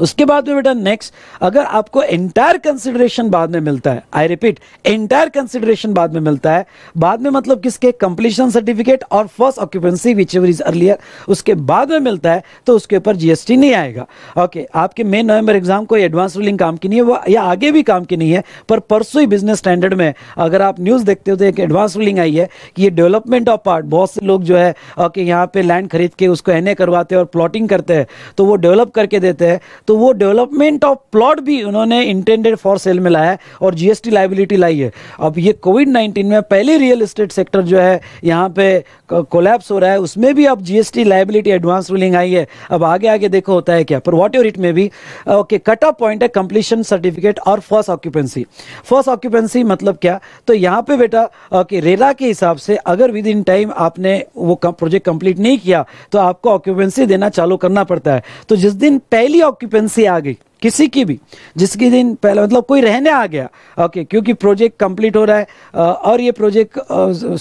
उसके बाद में बेटा नेक्स्ट अगर आपको एंटायर कंसिडरेशन बाद में मिलता है आई रिपीट एंटायर कंसिडरेशन बाद में मिलता है बाद में मतलब किसके कंप्लीशन सर्टिफिकेट और first occupancy whichever is earlier उसके बाद में मिलता है तो उसके ऊपर जीएसटी नहीं आएगा ओके okay, आपके मई नवंबर एग्जाम कोई एडवांस रूलिंग काम की नहीं है वो या आगे भी काम की नहीं है पर परसों ही बिजनेस स्टैंडर्ड में अगर आप न्यूज़ देखते हो तो एक एडवांस रूलिंग आई है कि ये डेवलपमेंट ऑफ पार्ट बहुत से लोग जो है ओके okay, यहाँ पे लैंड खरीद के उसको एन करवाते हैं और प्लॉटिंग करते हैं तो वो डेवलप करके देते हैं तो वो डेवलपमेंट ऑफ प्लॉट भी उन्होंने इंटेंडेड फॉर सेल में लाया है और जीएसटी लाइबिलिटी लाई है अब ये कोविड नाइन्टीन में पहले रियल इस्टेट सेक्टर जो है यहाँ पे कोलैप्स हो रहा है उसमें भी अब जीएसटी लाइबिलिटी एडवांस रूलिंग आई है अब आगे आगे देखो होता है क्या पर वॉट एवर इट में भी ओके कट ऑफ पॉइंट है कंप्लीशन सर्टिफिकेट और फर्स्ट ऑक्यूपेंसी फर्स्ट ऑक्यूपेंसी मतलब क्या तो यहाँ पे बेटा ओके रेरा के हिसाब से अगर विद इन टाइम आपने वो प्रोजेक्ट कंप्लीट नहीं किया तो आपको ऑक्यूपेंसी देना चालू करना पड़ता है तो जिस दिन पहली ऑक्यूपेंसी वैकेंसी आ गई किसी की भी जिसके दिन पहले मतलब कोई रहने आ गया ओके क्योंकि प्रोजेक्ट कंप्लीट हो रहा है और ये प्रोजेक्ट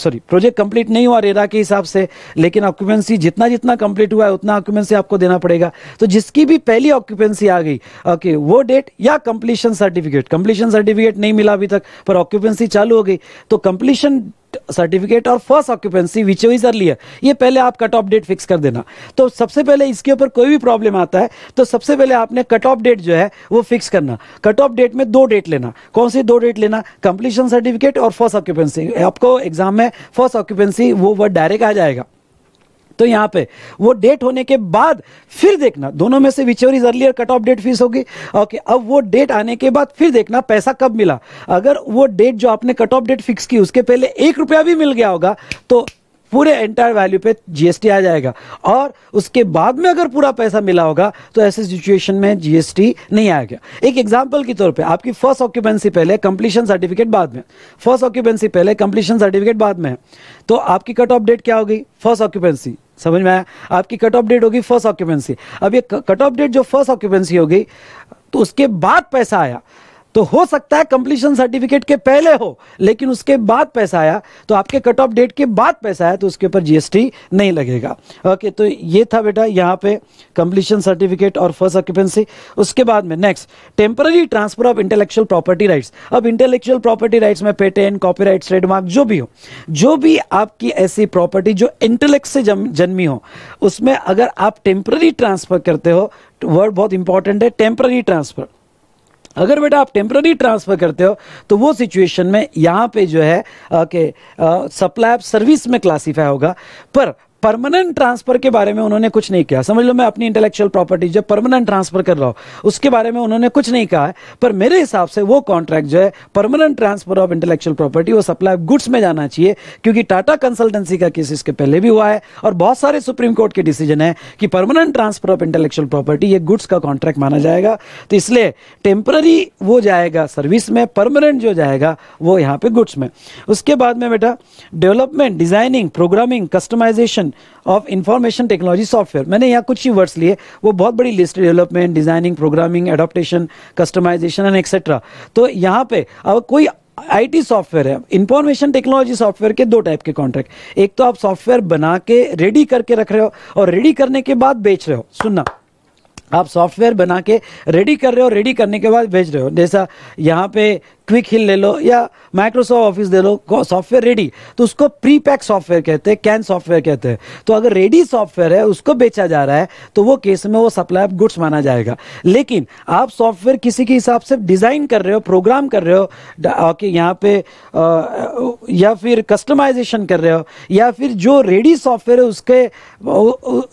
सॉरी प्रोजेक्ट कंप्लीट नहीं हुआ रेरा के हिसाब से लेकिन ऑक्यूपेंसी जितना जितना कंप्लीट हुआ है उतना ऑक्यूपेंसी आपको देना पड़ेगा तो जिसकी भी पहली ऑक्यूपेंसी आ गई ओके वो डेट या कंप्लीशन सर्टिफिकेट कंप्लीशन सर्टिफिकेट नहीं मिला अभी तक पर ऑक्यूपेंसी चालू हो गई तो कंप्लीशन सर्टिफिकेट और first occupancy which is earlier ये पहले आप कट ऑफ डेट फिक्स कर देना तो सबसे पहले इसके ऊपर कोई भी प्रॉब्लम आता है तो सबसे पहले आपने कट ऑफ डेट जो है वो फिक्स करना कट ऑफ डेट में दो डेट लेना कौन सी दो डेट लेना कंप्लीशन सर्टिफिकेट और फर्स्ट ऑक्यूपेंसी आपको एग्जाम में फर्स्ट ऑक्यूपेंसी वो वर्ड डायरेक्ट आ जाएगा तो यहाँ पे वो डेट होने के बाद फिर देखना दोनों में से whichever is earlier cut off date फीस होगी ओके अब वो डेट आने के बाद फिर देखना पैसा कब मिला अगर वो डेट जो आपने कट ऑफ डेट फिक्स की उसके पहले एक रुपया भी मिल गया होगा तो पूरे एंटायर वैल्यू पे जीएसटी आ जाएगा और उसके बाद में अगर पूरा पैसा मिला होगा तो ऐसे सिचुएशन में जीएसटी नहीं आएगा एक एग्जाम्पल के तौर पे आपकी फर्स्ट ऑक्यूपेंसी पहले कंप्लीशन सर्टिफिकेट बाद में फर्स्ट ऑक्यूपेंसी पहले कंप्लीशन सर्टिफिकेट बाद में तो आपकी कट ऑफ डेट क्या होगी फर्स्ट ऑक्यूपेंसी समझ में आया आपकी कट ऑफ डेट होगी फर्स्ट ऑक्यूपेंसी अब ये कट ऑफ डेट जो फर्स्ट ऑक्यूपेंसी होगी तो उसके बाद पैसा आया तो हो सकता है कंप्लीशन सर्टिफिकेट के पहले हो लेकिन उसके बाद पैसा आया तो आपके कट ऑफ डेट के बाद पैसा आया तो उसके ऊपर जीएसटी नहीं लगेगा ओके तो ये था बेटा यहाँ पे कंप्लीशन सर्टिफिकेट और फर्स्ट ऑक्यूपेंसी उसके बाद में next temporary transfer of intellectual property rights अब इंटेलेक्चुअल प्रॉपर्टी राइट्स में पेटेंट कॉपीराइट ट्रेडमार्क जो भी हो जो भी आपकी ऐसी प्रॉपर्टी जो इंटेलेक्ट से जन्मी हो उसमें अगर आप टेम्पररी ट्रांसफर करते हो वर्ड तो बहुत इंपॉर्टेंट है टेम्पररी ट्रांसफर अगर बेटा आप टेम्प्ररी ट्रांसफ़र करते हो तो वो सिचुएशन में यहाँ पे जो है कि सप्लाई सर्विस में क्लासीफाई होगा पर परमानेंट ट्रांसफर के बारे में उन्होंने कुछ नहीं कहा समझ लो मैं अपनी इंटेलेक्चुअल प्रॉपर्टी जो परमानेंट ट्रांसफर कर रहा हूँ उसके बारे में उन्होंने कुछ नहीं कहा है पर मेरे हिसाब से वो कॉन्ट्रैक्ट जो है permanent transfer of intellectual property वो सप्लाई गुड्स में जाना चाहिए क्योंकि टाटा कंसल्टेंसी का केस इसके पहले भी हुआ है और बहुत सारे सुप्रीम कोर्ट के डिसीजन है कि permanent transfer of intellectual property ये गुड्स का कॉन्ट्रैक्ट माना जाएगा तो इसलिए टेम्पररी वो जाएगा सर्विस में परमानेंट जो जाएगा वो यहाँ पे गुड्स में उसके बाद में बेटा development designing programming customization invention of information technology software मैंने यहाँ कुछ ही वर्ड्स लिए वो बहुत बड़ी list development designing programming adaptation customization and etcetera तो यहाँ पे अब कोई आईटी सॉफ्टवेयर है इंफॉर्मेशन टेक्नोलॉजी सॉफ्टवेयर के दो टाइप के कॉन्ट्रैक्ट एक तो आप सॉफ्टवेयर बना के रेडी करके रख रहे हो और रेडी करने के बाद बेच रहे हो सुनना आप सॉफ्टवेयर बना के रेडी कर रहे हो रेडी करने के बाद भेज रहे हो जैसा यहाँ पे क्विक हिल ले लो या माइक्रोसॉफ्ट ऑफिस ले लो सॉफ्टवेयर रेडी तो उसको प्री पैक सॉफ्टवेयर कहते हैं कैन सॉफ्टवेयर कहते हैं तो अगर रेडी सॉफ्टवेयर है उसको बेचा जा रहा है तो वो केस में वो सप्लाई ऑफ गुड्स माना जाएगा लेकिन आप सॉफ्टवेयर किसी के हिसाब से डिज़ाइन कर रहे हो प्रोग्राम कर रहे हो कि यहाँ पे या फिर कस्टमाइजेशन कर रहे हो या फिर जो रेडी सॉफ्टवेयर है उसके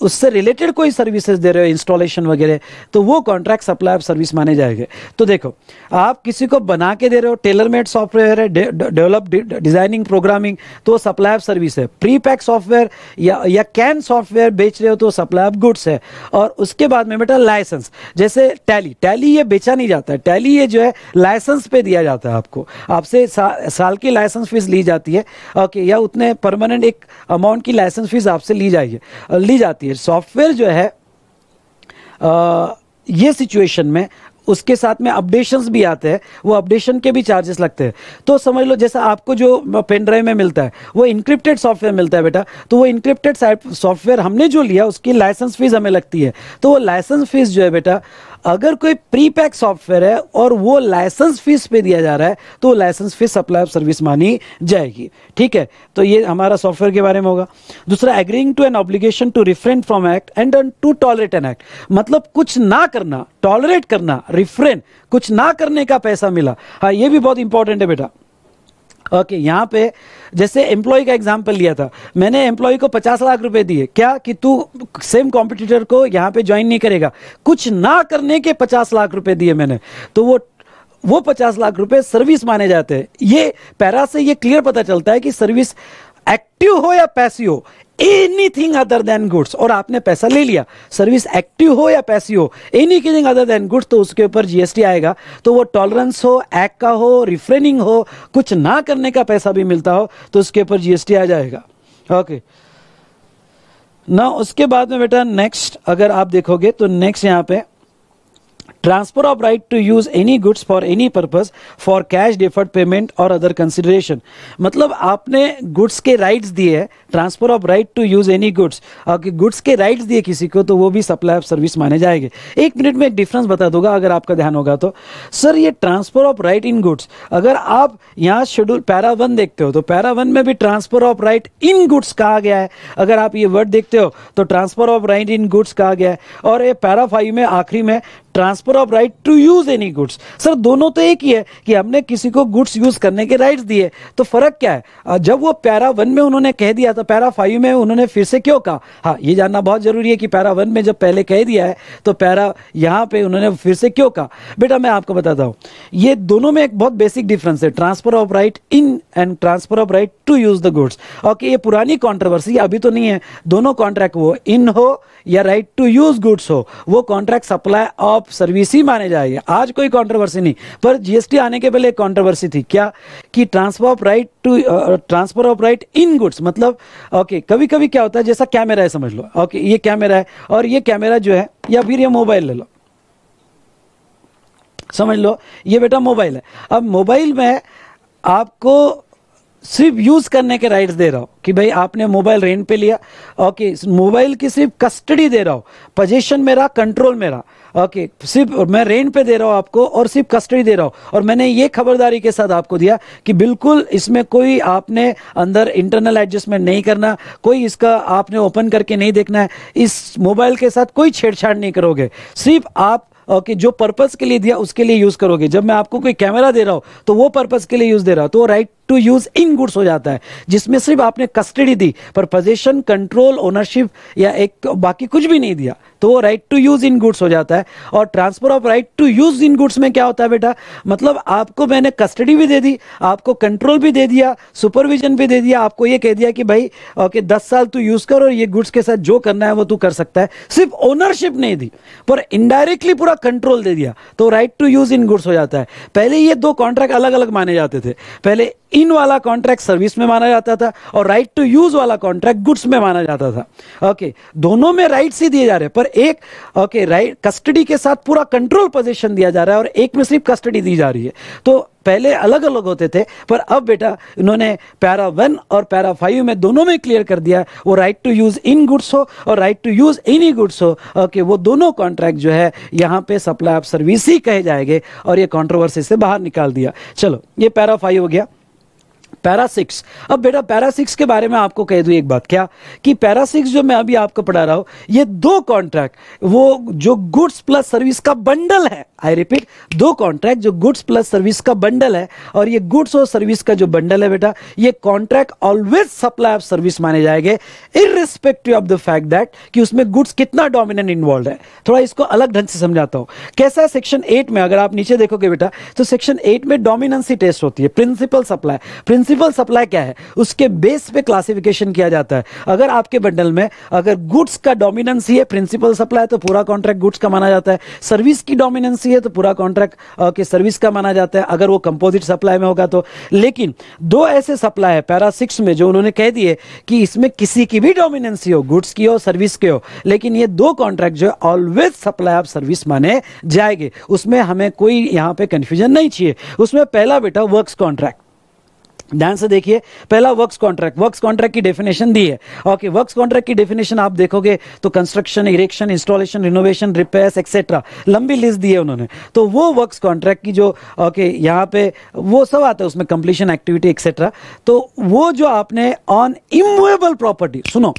उससे रिलेटेड कोई सर्विसेज दे रहे हो इंस्टॉलेशन वगैरह तो वो कॉन्ट्रैक्ट सप्लाई ऑफ सर्विस माने जाएंगे तो देखो आप किसी को बना के दे रहे रहे हो टेलर मेड सॉफ्टवेयर है डेवलप डिजाइनिंग प्रोग्रामिंग तो सप्लाई ऑफ सर्विस है प्री पैक सॉफ्टवेयर या या कैन सॉफ्टवेयर बेच रहे हो तो सप्लाई ऑफ गुड्स है और उसके बाद में बेटा लाइसेंस जैसे टैली टैली ये बेचा नहीं जाता है टैली ये जो है लाइसेंस पे दिया जाता है आपको आपसे सा, साल की लाइसेंस फीस ली जाती है ओके या उतने परमानेंट एक अमाउंट की लाइसेंस फीस आपसे ली जाइए ली जाती है सॉफ्टवेयर जो है आ, ये सिचुएशन में उसके साथ में अपडेशंस भी आते हैं वो अपडेशन के भी चार्जेस लगते हैं तो समझ लो जैसा आपको जो पेन ड्राइव में मिलता है वो इंक्रिप्टेड सॉफ्टवेयर मिलता है बेटा तो वो इंक्रिप्टेड सॉफ्टवेयर हमने जो लिया उसकी लाइसेंस फीस हमें लगती है तो वो लाइसेंस फीस जो है बेटा अगर कोई प्री पैक सॉफ्टवेयर है और वो लाइसेंस फीस पे दिया जा रहा है तो license fees supply of service मानी जाएगी ठीक है तो ये हमारा सॉफ्टवेयर के बारे में होगा दूसरा agreeing to an obligation to refrain from act and to tolerate an act मतलब कुछ ना करना टॉलरेट करना रिफ्रेन कुछ ना करने का पैसा मिला हाँ ये भी बहुत इंपॉर्टेंट है बेटा ओके okay, यहाँ पे जैसे एम्प्लॉय का एग्जाम्पल लिया था मैंने एम्प्लॉय को पचास लाख रुपए दिए क्या कि तू सेम कॉम्पिटिटर को यहाँ पे ज्वाइन नहीं करेगा कुछ ना करने के पचास लाख रुपए दिए मैंने तो वो वो पचास लाख रुपए सर्विस माने जाते हैं ये पैरा से ये क्लियर पता चलता है कि सर्विस एक्टिव हो या पैसिव हो एनीथिंग अदर देन गुड्स और आपने पैसा ले लिया सर्विस एक्टिव हो या पैसिव हो एनीथिंग अदर देन गुड्स तो उसके ऊपर जीएसटी आएगा तो वो टॉलरेंस हो एक्ट का हो रिफ्रेनिंग हो कुछ ना करने का पैसा भी मिलता हो तो उसके ऊपर जीएसटी आ जाएगा ओके okay. ना उसके बाद में बेटा नेक्स्ट अगर आप देखोगे तो नेक्स्ट यहाँ पे transfer of right to use any goods for any purpose for cash deferred payment और अदर कंसिडरेशन मतलब आपने गुड्स के राइट्स दिए हैं transfer of right to use any goods अगर गुड्स के राइट्स दिए किसी को तो वो भी सप्लाई ऑफ सर्विस माने जाएंगे एक मिनट में एक डिफरेंस बता दूंगा अगर आपका ध्यान होगा तो सर ये transfer of right in goods अगर आप यहाँ शेड्यूल पैरा वन देखते हो तो पैरा वन में भी transfer of right in goods कहा गया है अगर आप ये वर्ड देखते हो तो transfer of right in goods कहा गया है और ये पैरा फाइव में आखिरी में transfer of right to use any goods sir दोनों तो एक ही है कि हमने किसी को गुड्स यूज करने के राइट दिए तो फर्क क्या है जब वो पैरा वन में उन्होंने कह दिया तो पैरा फाइव में उन्होंने फिर से क्यों कहा हाँ ये जानना बहुत जरूरी है कि पैरा वन में जब पहले कह दिया है तो पैरा यहाँ पे उन्होंने फिर से क्यों कहा बेटा मैं आपको बताता हूँ ये दोनों में एक बहुत बेसिक डिफरेंस है transfer of right in and transfer of right to use the goods okay ये पुरानी कॉन्ट्रोवर्सी अभी तो नहीं है दोनों कॉन्ट्रैक्ट वो इन हो या राइट टू यूज गुड्स हो वो कॉन्ट्रैक्ट सप्लाई ऑफ आप सर्विस ही माने जाएंगे आज कोई कंट्रोवर्सी नहीं पर जीएसटी आने के पहले एक कंट्रोवर्सी थी क्या कि transfer of right to transfer of right in goods मतलब ओके कभी कभी क्या होता है जैसा कैमरा है समझ लो ओके ये कैमरा है और ये कैमरा जो है या फिर ये मोबाइल ले लो समझ लो ये बेटा मोबाइल है अब मोबाइल में आपको सिर्फ यूज़ करने के राइट्स दे रहा हूँ कि भाई आपने मोबाइल रेंट पे लिया ओके मोबाइल की सिर्फ कस्टडी दे रहा हूँ पोजेशन मेरा कंट्रोल मेरा ओके सिर्फ मैं रेंट पे दे रहा हूँ आपको और सिर्फ कस्टडी दे रहा हूँ और मैंने ये खबरदारी के साथ आपको दिया कि बिल्कुल इसमें कोई आपने अंदर इंटरनल एडजस्टमेंट नहीं करना कोई इसका आपने ओपन करके नहीं देखना है इस मोबाइल के साथ कोई छेड़छाड़ नहीं करोगे सिर्फ आप ओके okay, जो पर्पस के लिए दिया उसके लिए यूज करोगे जब मैं आपको कोई कैमरा दे रहा हूँ तो वो पर्पस के लिए यूज दे रहा हूँ तो right to use in goods हो जाता है जिसमें सिर्फ आपने कस्टडी दी पर पोजेशन कंट्रोल ओनरशिप या एक बाकी कुछ भी नहीं दिया तो वो right to use in goods हो जाता है और transfer of right to use in goods में क्या होता है बेटा मतलब आपको मैंने कस्टडी भी दे दी आपको कंट्रोल भी दे दिया सुपरविजन भी दे दिया आपको ये कह दिया कि भाई ओके दस साल तू यूज कर और ये गुड्स के साथ जो करना है वो तू कर सकता है सिर्फ ओनरशिप नहीं दी पर इनडायरेक्टली पूरा कंट्रोल दे दिया तो right to use in goods हो जाता है पहले ये दो कॉन्ट्रैक्ट अलग अलग माने जाते थे पहले इन वाला कॉन्ट्रैक्ट सर्विस में माना जाता था और राइट टू यूज वाला कॉन्ट्रैक्ट गुड्स में माना जाता था ओके दोनों में राइट्स ही दिए जा रहे पर एक ओके राइट कस्टडी के साथ पूरा कंट्रोल पोजीशन दिया जा रहा है और एक में सिर्फ कस्टडी दी जा रही है तो पहले अलग अलग होते थे पर अब बेटा इन्होंने पैरा वन और पैरा फाइव में दोनों में क्लियर कर दिया वो right to use in goods हो और right to use any goods हो ओके वो दोनों कॉन्ट्रैक्ट जो है यहाँ पे सप्लाई ऑफ सर्विस ही कहे जाएंगे और ये कॉन्ट्रोवर्सी से बाहर निकाल दिया चलो ये पैरा फाइव हो गया पैरा सिक्स अब बेटा पैरा सिक्स के बारे में आपको कह दूँ एक बात क्या कि पैरा सिक्स जो मैं अभी आपको पढ़ा रहा हूं ये दो कॉन्ट्रैक्ट वो जो गुड्स प्लस सर्विस का बंडल है आई रिपीट दो कॉन्ट्रैक्ट जो गुड्स प्लस सर्विस का बंडल है और ये गुड्स और सर्विस का जो बंडल है बेटा ये contract always supply of service माने जाएंगे irrespective of the fact that कि उसमें गुड्स कितना डोमिनेंट इन्वॉल्व है थोड़ा इसको अलग ढंग से समझाता हूं कैसा है सेक्शन एट में अगर आप नीचे देखोगे बेटा तो सेक्शन एट में डोमिनेंसी टेस्ट होती है principal supply principal possible supply क्या है उसके बेस पे क्लासिफिकेशन किया जाता है अगर आपके बंडल में अगर गुड्स का डोमिनेंस ही है प्रिंसिपल सप्लाई तो पूरा कॉन्ट्रैक्ट गुड्स का माना जाता है सर्विस की डोमिनेंस ही है तो पूरा कॉन्ट्रैक्ट के सर्विस का माना जाता है अगर वो कंपोजिट सप्लाई में होगा तो लेकिन दो ऐसे सप्लाई है पैरा सिक्स में जो उन्होंने कह दिए कि इसमें किसी की भी डोमिनेंसी हो गुड्स की हो सर्विस की हो लेकिन ये दो कॉन्ट्रैक्ट जो है ऑलवेज सप्लाई ऑफ सर्विस माने जाएंगे उसमें हमें कोई यहाँ पे कंफ्यूजन नहीं चाहिए उसमें पहला बेटा वर्क्स कॉन्ट्रैक्ट ध्यान से देखिए पहला वर्क्स कॉन्ट्रैक्ट वर्क्स कॉन्ट्रैक्ट की डेफिनेशन दी है ओके वर्क्स कॉन्ट्रैक्ट की डेफिनेशन आप देखोगे तो construction erection installation renovation repairs etcetera लंबी लिस्ट दी है उन्होंने तो वो वर्क्स कॉन्ट्रैक्ट की जो ओके यहाँ पे वो सब आता है उसमें कंप्लीशन एक्टिविटी एक्सेट्रा तो वो जो आपने ऑन इमूवेबल प्रॉपर्टी सुनो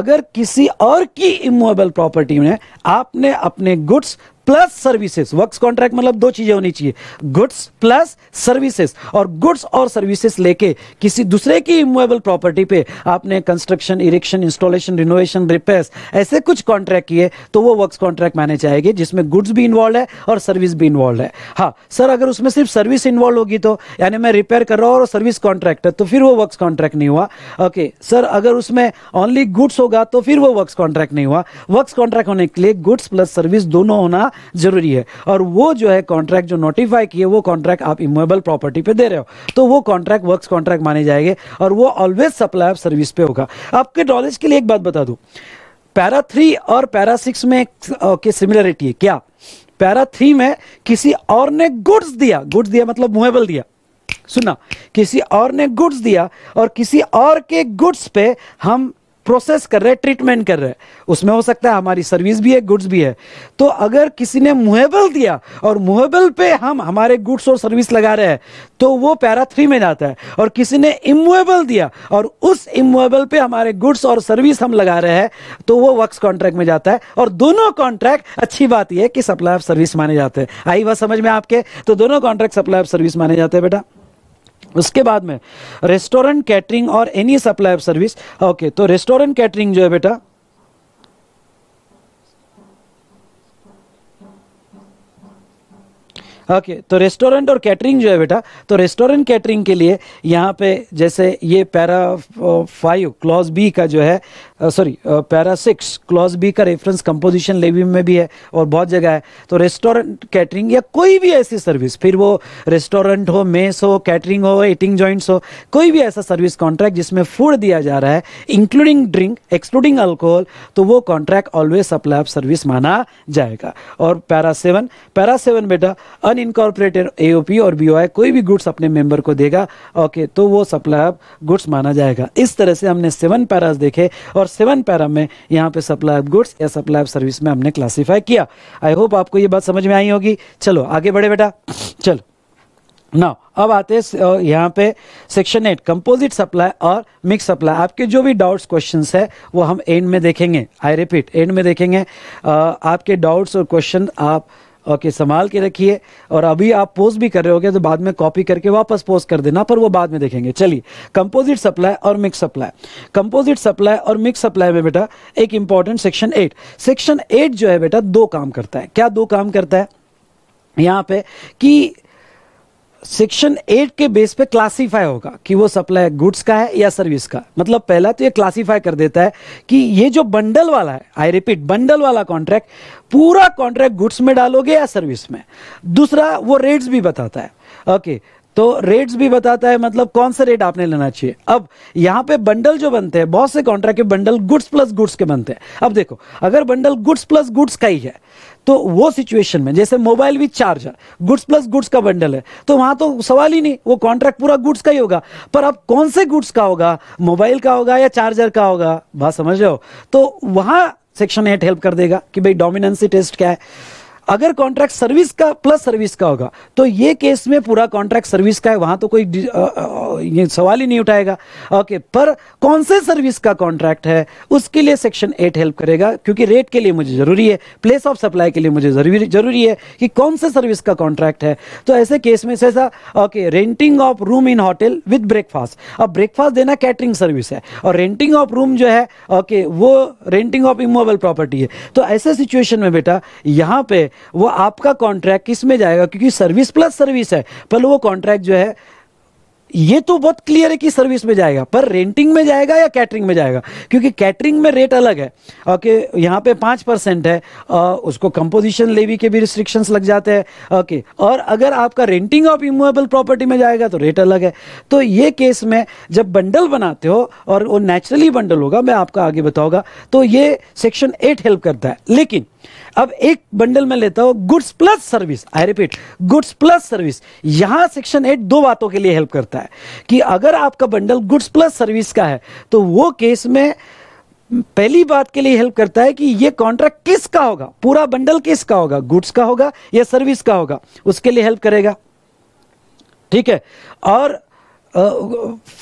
अगर किसी और की इमोएबल प्रॉपर्टी में आपने अपने goods plus services works contract मतलब दो चीजें होनी चाहिए गुड्स प्लस सर्विसेज और गुड्स और सर्विसेज लेके किसी दूसरे की इमूवेबल प्रॉपर्टी पे आपने construction erection installation renovation repair ऐसे कुछ कॉन्ट्रैक्ट किए तो वो वर्क्स कॉन्ट्रैक्ट माने जाएंगे जिसमें गुड्स भी इन्वॉल्व है और सर्विस भी इन्वॉल्व है हाँ सर अगर उसमें सिर्फ सर्विस इन्वॉल्व होगी तो यानी मैं रिपेयर कर रहा हूँ और सर्विस कॉन्ट्रैक्ट है तो फिर वो वर्क्स कॉन्ट्रैक्ट नहीं हुआ ओके सर अगर उसमें ओनली गुड्स होगा तो फिर वो वर्क्स कॉन्ट्रैक्ट नहीं हुआ वर्क्स कॉन्ट्रैक्ट होने के लिए गुड्स प्लस सर्विस दोनों होना जरूरी है और वो जो है कॉन्ट्रैक्ट जो नोटिफाई किए वो कॉन्ट्रैक्ट आप इमोबल प्रॉपर्टी पे दे रहे हो तो वो कॉन्ट्रैक्ट वर्क्स कॉन्ट्रैक्ट माने जाएंगे और वो ऑलवेज सप्लाई ऑफ सर्विस पे होगा आपके नॉलेज के लिए एक बात बता दू पैरा थ्री और पैरा सिक्स में की सिमिलरिटी है क्या पैरा थ्री में किसी और ने गुड्स दिया गुड्स दिया मतलब मुहेबल दिया सुना किसी और ने गुड्स दिया और किसी और के गुड्स पे हम प्रोसेस कर रहे हैं ट्रीटमेंट कर रहे हैं उसमें हो सकता है हमारी सर्विस भी है गुड्स भी है तो अगर किसी ने मुहेबल दिया और मुहेबल पे हम हमारे गुड्स और सर्विस लगा रहे हैं तो वो पैरा थ्री में जाता है और किसी ने इमुएबल दिया और उस इमुएबल पे हमारे गुड्स और सर्विस हम लगा रहे हैं तो वो वक्स कॉन्ट्रैक्ट में जाता है और दोनों कॉन्ट्रैक्ट अच्छी बात यह है कि सप्लाई ऑफ सर्विस माने जाते हैं आई बात समझ में आपके तो दोनों कॉन्ट्रैक्ट सप्लाई ऑफ सर्विस माने जाते हैं बेटा उसके बाद में रेस्टोरेंट कैटरिंग और any supply of service okay तो रेस्टोरेंट कैटरिंग जो है बेटा ओके तो रेस्टोरेंट और कैटरिंग जो है बेटा तो रेस्टोरेंट कैटरिंग के लिए यहाँ पे जैसे ये पैरा फाइव क्लॉज बी का जो है sorry para six clause B का रेफरेंस कंपोजिशन लेवी में भी है और बहुत जगह है तो रेस्टोरेंट कैटरिंग या कोई भी ऐसी सर्विस फिर वो रेस्टोरेंट हो मेस हो कैटरिंग हो एटिंग जॉइंट्स हो कोई भी ऐसा सर्विस कॉन्ट्रैक्ट जिसमें फूड दिया जा रहा है इंक्लूडिंग ड्रिंक एक्सक्लूडिंग अल्कोहल तो वो contract always supply of service माना जाएगा और पैरा सेवन पैरा सेवन बेटा अनइनकॉर्पोरेटेड एओपी और बीओआई कोई भी गुड्स अपने मेंबर को देगा ओके तो वो सप्लाई ऑफ गुड्स माना जाएगा इस तरह से हमने सेवन पैराज देखे और सेवन पैरा में यहाँ पे सप्लाई ऑफ गुड्स या सप्लाई ऑफ सर्विस में हमने क्लासीफाई किया आई होप आपको ये बात समझ में आई होगी चलो आगे बढ़े बेटा चलो ना अब आते हैं यहाँ पे सेक्शन एट कंपोजिट सप्लाई और मिक्स सप्लाई आपके जो भी डाउट्स क्वेश्चंस है वो हम एंड में देखेंगे आई रिपीट एंड में देखेंगे आ, आपके डाउट्स और क्वेश्चन आप ओके संभाल के रखिए और अभी आप पोस्ट भी कर रहे होगे तो बाद में कॉपी करके वापस पोस्ट कर देना पर वो बाद में देखेंगे चलिए कंपोजिट सप्लाई और मिक्स सप्लाई कंपोजिट सप्लाई और मिक्स सप्लाई में बेटा एक important section eight section eight जो है बेटा दो काम करता है क्या दो काम करता है यहाँ पे कि सेक्शन एट के बेस पे क्लासीफाई होगा कि वो सप्लाई गुड्स का है या सर्विस का मतलब पहला तो ये क्लासीफाई कर देता है कि ये जो बंडल वाला है आई रिपीट बंडल वाला कॉन्ट्रैक्ट पूरा कॉन्ट्रैक्ट गुड्स में डालोगे या सर्विस में दूसरा वो रेट्स भी बताता है ओके okay, तो रेट्स भी बताता है मतलब कौन सा रेट आपने लेना चाहिए अब यहाँ पे बंडल जो बनते हैं बहुत से कॉन्ट्रैक्ट के बंडल गुड्स प्लस गुड्स के बनते हैं अब देखो अगर बंडल गुड्स प्लस गुड्स का ही है तो वो सिचुएशन में जैसे mobile with charger goods plus goods का बंडल है तो वहां तो सवाल ही नहीं वो कॉन्ट्रैक्ट पूरा गुड्स का ही होगा पर अब कौन से गुड्स का होगा मोबाइल का होगा या चार्जर का होगा बात समझ रहे हो तो वहां सेक्शन एट हेल्प कर देगा कि भाई डोमिनेंसी टेस्ट क्या है अगर कॉन्ट्रैक्ट सर्विस का प्लस सर्विस का होगा तो ये केस में पूरा कॉन्ट्रैक्ट सर्विस का है वहाँ तो कोई ये सवाल ही नहीं उठाएगा ओके पर कौन से सर्विस का कॉन्ट्रैक्ट है उसके लिए सेक्शन एट हेल्प करेगा क्योंकि रेट के लिए मुझे ज़रूरी है प्लेस ऑफ सप्लाई के लिए मुझे ज़रूरी ज़रूरी है कि कौन से सर्विस का कॉन्ट्रैक्ट है तो ऐसे केस में से okay renting of room in hotel with breakfast अब ब्रेकफास्ट देना कैटरिंग सर्विस है और रेंटिंग ऑफ रूम जो है ओके वो रेंटिंग ऑफ इमोबल प्रॉपर्टी है तो ऐसे सिचुएशन में बेटा यहाँ पे वो आपका कॉन्ट्रैक्ट किस में जाएगा क्योंकि सर्विस प्लस सर्विस है पर वो कॉन्ट्रैक्ट जो है ये तो बहुत क्लियर है कि सर्विस में जाएगा पर रेंटिंग में जाएगा या कैटरिंग में जाएगा क्योंकि कैटरिंग में रेट अलग है ओके यहाँ पे पाँच परसेंट है आ, उसको कंपोजिशन लेवी के भी रिस्ट्रिक्शंस लग जाते हैं ओके और अगर आपका रेंटिंग ऑफ इमूवेबल प्रॉपर्टी में जाएगा तो रेट अलग है तो ये केस में जब बंडल बनाते हो और वो नेचुरली बंडल होगा मैं आपका आगे बताऊँगा तो ये सेक्शन एट हेल्प करता है लेकिन अब एक बंडल में लेता हूं goods plus service I repeat goods plus service यहां सेक्शन एट दो बातों के लिए हेल्प करता है कि अगर आपका बंडल गुड्स प्लस सर्विस का है तो वो केस में पहली बात के लिए हेल्प करता है कि ये कॉन्ट्रैक्ट किसका होगा पूरा बंडल किसका होगा गुड्स का होगा या सर्विस का होगा उसके लिए हेल्प करेगा ठीक है और आ,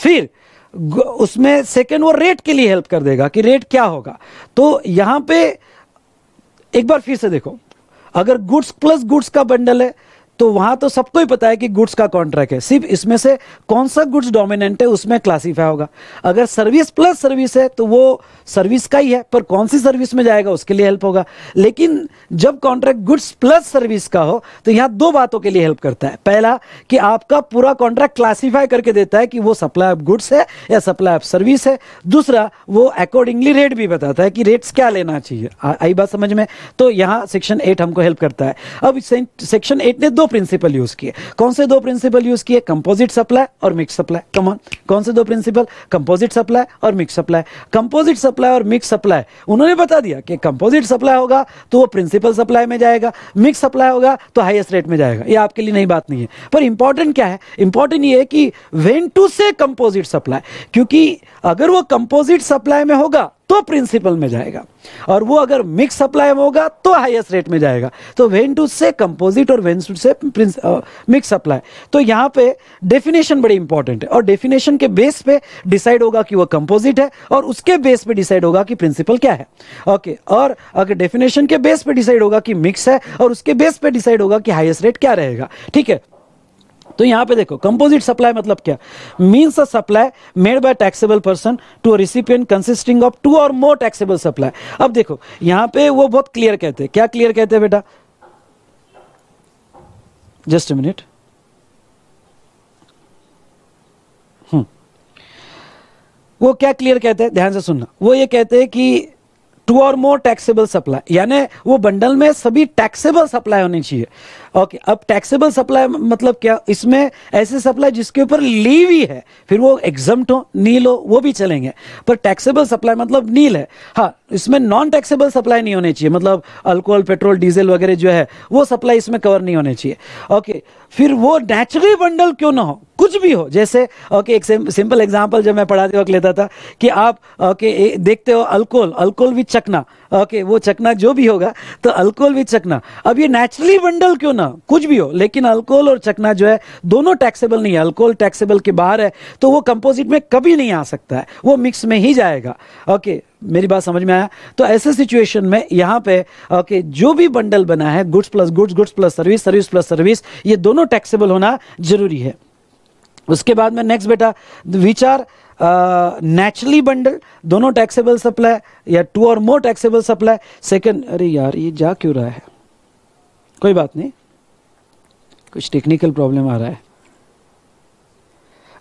फिर उसमें सेकेंड वो रेट के लिए हेल्प कर देगा कि रेट क्या होगा तो यहां पे एक बार फिर से देखो अगर गुड्स प्लस गुड्स का बंडल है तो वहां तो सबको ही पता है कि गुड्स का कॉन्ट्रैक्ट है सिर्फ इसमें से कौन सा गुड्स डोमिनेंट है उसमें क्लासीफाई होगा अगर सर्विस प्लस सर्विस है तो वो सर्विस का ही है पर कौन सी सर्विस में जाएगा उसके लिए हेल्प होगा लेकिन जब कॉन्ट्रैक्ट गुड्स प्लस सर्विस का हो तो यहां दो बातों के लिए हेल्प करता है पहला कि आपका पूरा कॉन्ट्रैक्ट क्लासीफाई करके देता है कि वो सप्लाई ऑफ गुड्स है या सप्लाई ऑफ सर्विस है दूसरा वो अकॉर्डिंगली रेट भी बताता है कि रेट्स क्या लेना चाहिए आई बात समझ में तो यहां सेक्शन एट हमको हेल्प करता है अब सेक्शन एट ने दो प्रिंसिपल यूज किए कौन से दो प्रिंसिपल यूज किए कंपोजिट सप्लाई और मिक्स सप्लाई कमॉन कौन से दो प्रिंसिपल कंपोजिट सप्लाई और मिक्स सप्लाई कंपोजिट सप्लाई और मिक्स सप्लाई उन्होंने बता दिया कि कंपोजिट सप्लाई होगा तो वो प्रिंसिपल सप्लाई में जाएगा मिक्स सप्लाई होगा तो हाइएस्ट रेट में जाएगा ये आपके लिए नई बात नहीं है पर इंपॉर्टेंट क्या है इंपॉर्टेंट ये है कि when to say composite supply क्योंकि अगर वो कंपोजिट सप्लाई में होगा तो प्रिंसिपल में जाएगा और वो अगर मिक्स सप्लाई में होगा तो हाईएस्ट रेट में जाएगा तो वेन टू से कंपोजिट और when to say mix supply तो यहाँ पे डेफिनेशन बड़ी इंपॉर्टेंट है और डेफिनेशन के बेस पे डिसाइड होगा कि वो कंपोजिट है और उसके बेस पे डिसाइड होगा कि प्रिंसिपल क्या है ओके okay, और अगर डेफिनेशन के बेस पे डिसाइड होगा कि मिक्स है और उसके बेस पे डिसाइड होगा कि हाइएस्ट रेट क्या रहेगा ठीक है तो यहाँ पे देखो कंपोजिट सप्लाई मतलब क्या means a supply made by taxable person to a recipient consisting of two or more taxable supply अब देखो यहाँ पे वो बहुत क्लियर कहते हैं क्या क्लियर कहते हैं बेटा जस्ट हम्म। मिनट वो क्या क्लियर कहते हैं ध्यान से सुनना वो ये कहते हैं कि to or more taxable supply यानी वो बंडल में सभी टैक्सेबल सप्लाई होनी चाहिए ओके अब टैक्सेबल सप्लाई मतलब क्या इसमें ऐसे सप्लाई जिसके ऊपर लीव ही है फिर वो एग्जम्ट हो नील हो वो भी चलेंगे पर टैक्सेबल सप्लाई मतलब नील है हाँ इसमें नॉन टैक्सेबल सप्लाई नहीं होने चाहिए मतलब अल्कोहल पेट्रोल डीजल वगैरह जो है वो सप्लाई इसमें कवर नहीं होने चाहिए ओके फिर वो नेचुरली बंडल क्यों ना हो कुछ भी हो जैसे ओके एक सिंपल एग्जाम्पल जब मैं पढ़ाते वक्त लेता था कि आप ओके देखते हो अल्कोहल अल्कोहल विथ चकना ओके वो चकना जो भी होगा तो अल्कोहल विद चकना अब ये नेचुरली बंडल क्यों ना कुछ भी हो लेकिन अल्कोहल और चकना जो है दोनों टैक्सेबल नहीं है अल्कोहल टैक्सेबल के बाहर है तो वो कंपोजिट में कभी नहीं आ सकता है वो मिक्स में ही जाएगा ओके मेरी बात समझ में आया तो ऐसे सिचुएशन में यहाँ पे ओके जो भी बंडल बना है goods plus goods goods plus service service plus service ये दोनों टैक्सेबल होना जरूरी है उसके बाद में नेक्स्ट बेटा विचार नेचुरली uh, बंडल दोनों टैक्सेबल सप्लाई या two or more taxable supply second अरे यार ये जा क्यों रहा है कोई बात नहीं कुछ टेक्निकल प्रॉब्लम आ रहा है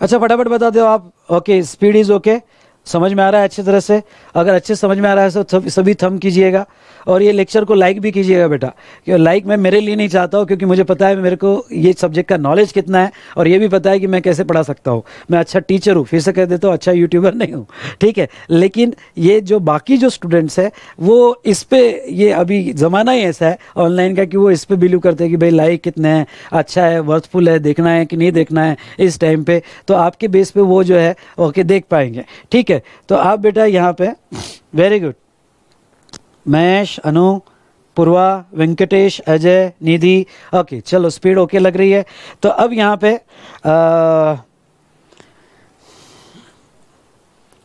अच्छा फटाफट बता दो आप ओके स्पीड इज ओके समझ में आ रहा है अच्छी तरह से अगर अच्छे समझ में आ रहा है तो सभी थम कीजिएगा और ये लेक्चर को लाइक भी कीजिएगा बेटा क्योंकि लाइक मैं मेरे लिए नहीं चाहता हूँ क्योंकि मुझे पता है मेरे को ये सब्जेक्ट का नॉलेज कितना है और ये भी पता है कि मैं कैसे पढ़ा सकता हूँ मैं अच्छा टीचर हूँ फिर से कह देता हूँ अच्छा यूट्यूबर नहीं हूँ ठीक है लेकिन ये जो बाकी जो स्टूडेंट्स है वो इस पर ये अभी ज़माना ही ऐसा है ऑनलाइन का कि वो इस पर बिलीव करते हैं कि भाई लाइक कितने हैं अच्छा है वर्थफुल है देखना है कि नहीं देखना है इस टाइम पर तो आपके बेस पर वो जो है ओके देख पाएंगे ठीक है है तो आप बेटा यहाँ पे very good Mahesh Anu Purva Venkatesh Ajay Nidhi okay चलो स्पीड ओके लग रही है तो अब यहाँ पे आ,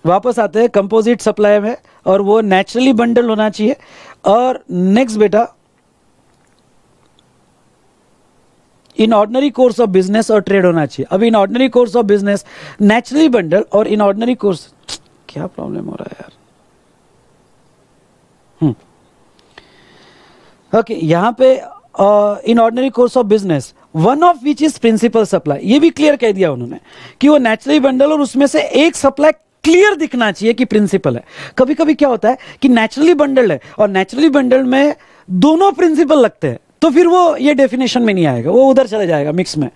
वापस आते हैं कंपोजिट सप्लाई में और वो नेचुरली बंडल होना चाहिए और नेक्स्ट बेटा in ordinary course of business और ट्रेड होना चाहिए अब in ordinary course of business naturally bundle और इन ऑर्डनरी कोर्स क्या प्रॉब्लम हो रहा है यार ओके हम्म। यहां पे in ordinary course of business one of which is principal supply ये भी क्लियर कह दिया उन्होंने कि वो नेचुरली बंडल और उसमें से एक सप्लाई क्लियर दिखना चाहिए कि प्रिंसिपल है कभी कभी क्या होता है कि नेचुरली बंडल्ड है और नेचुरली बंडल्ड में दोनों प्रिंसिपल लगते हैं तो फिर वो ये डेफिनेशन में नहीं आएगा वो उधर चला जाएगा मिक्स में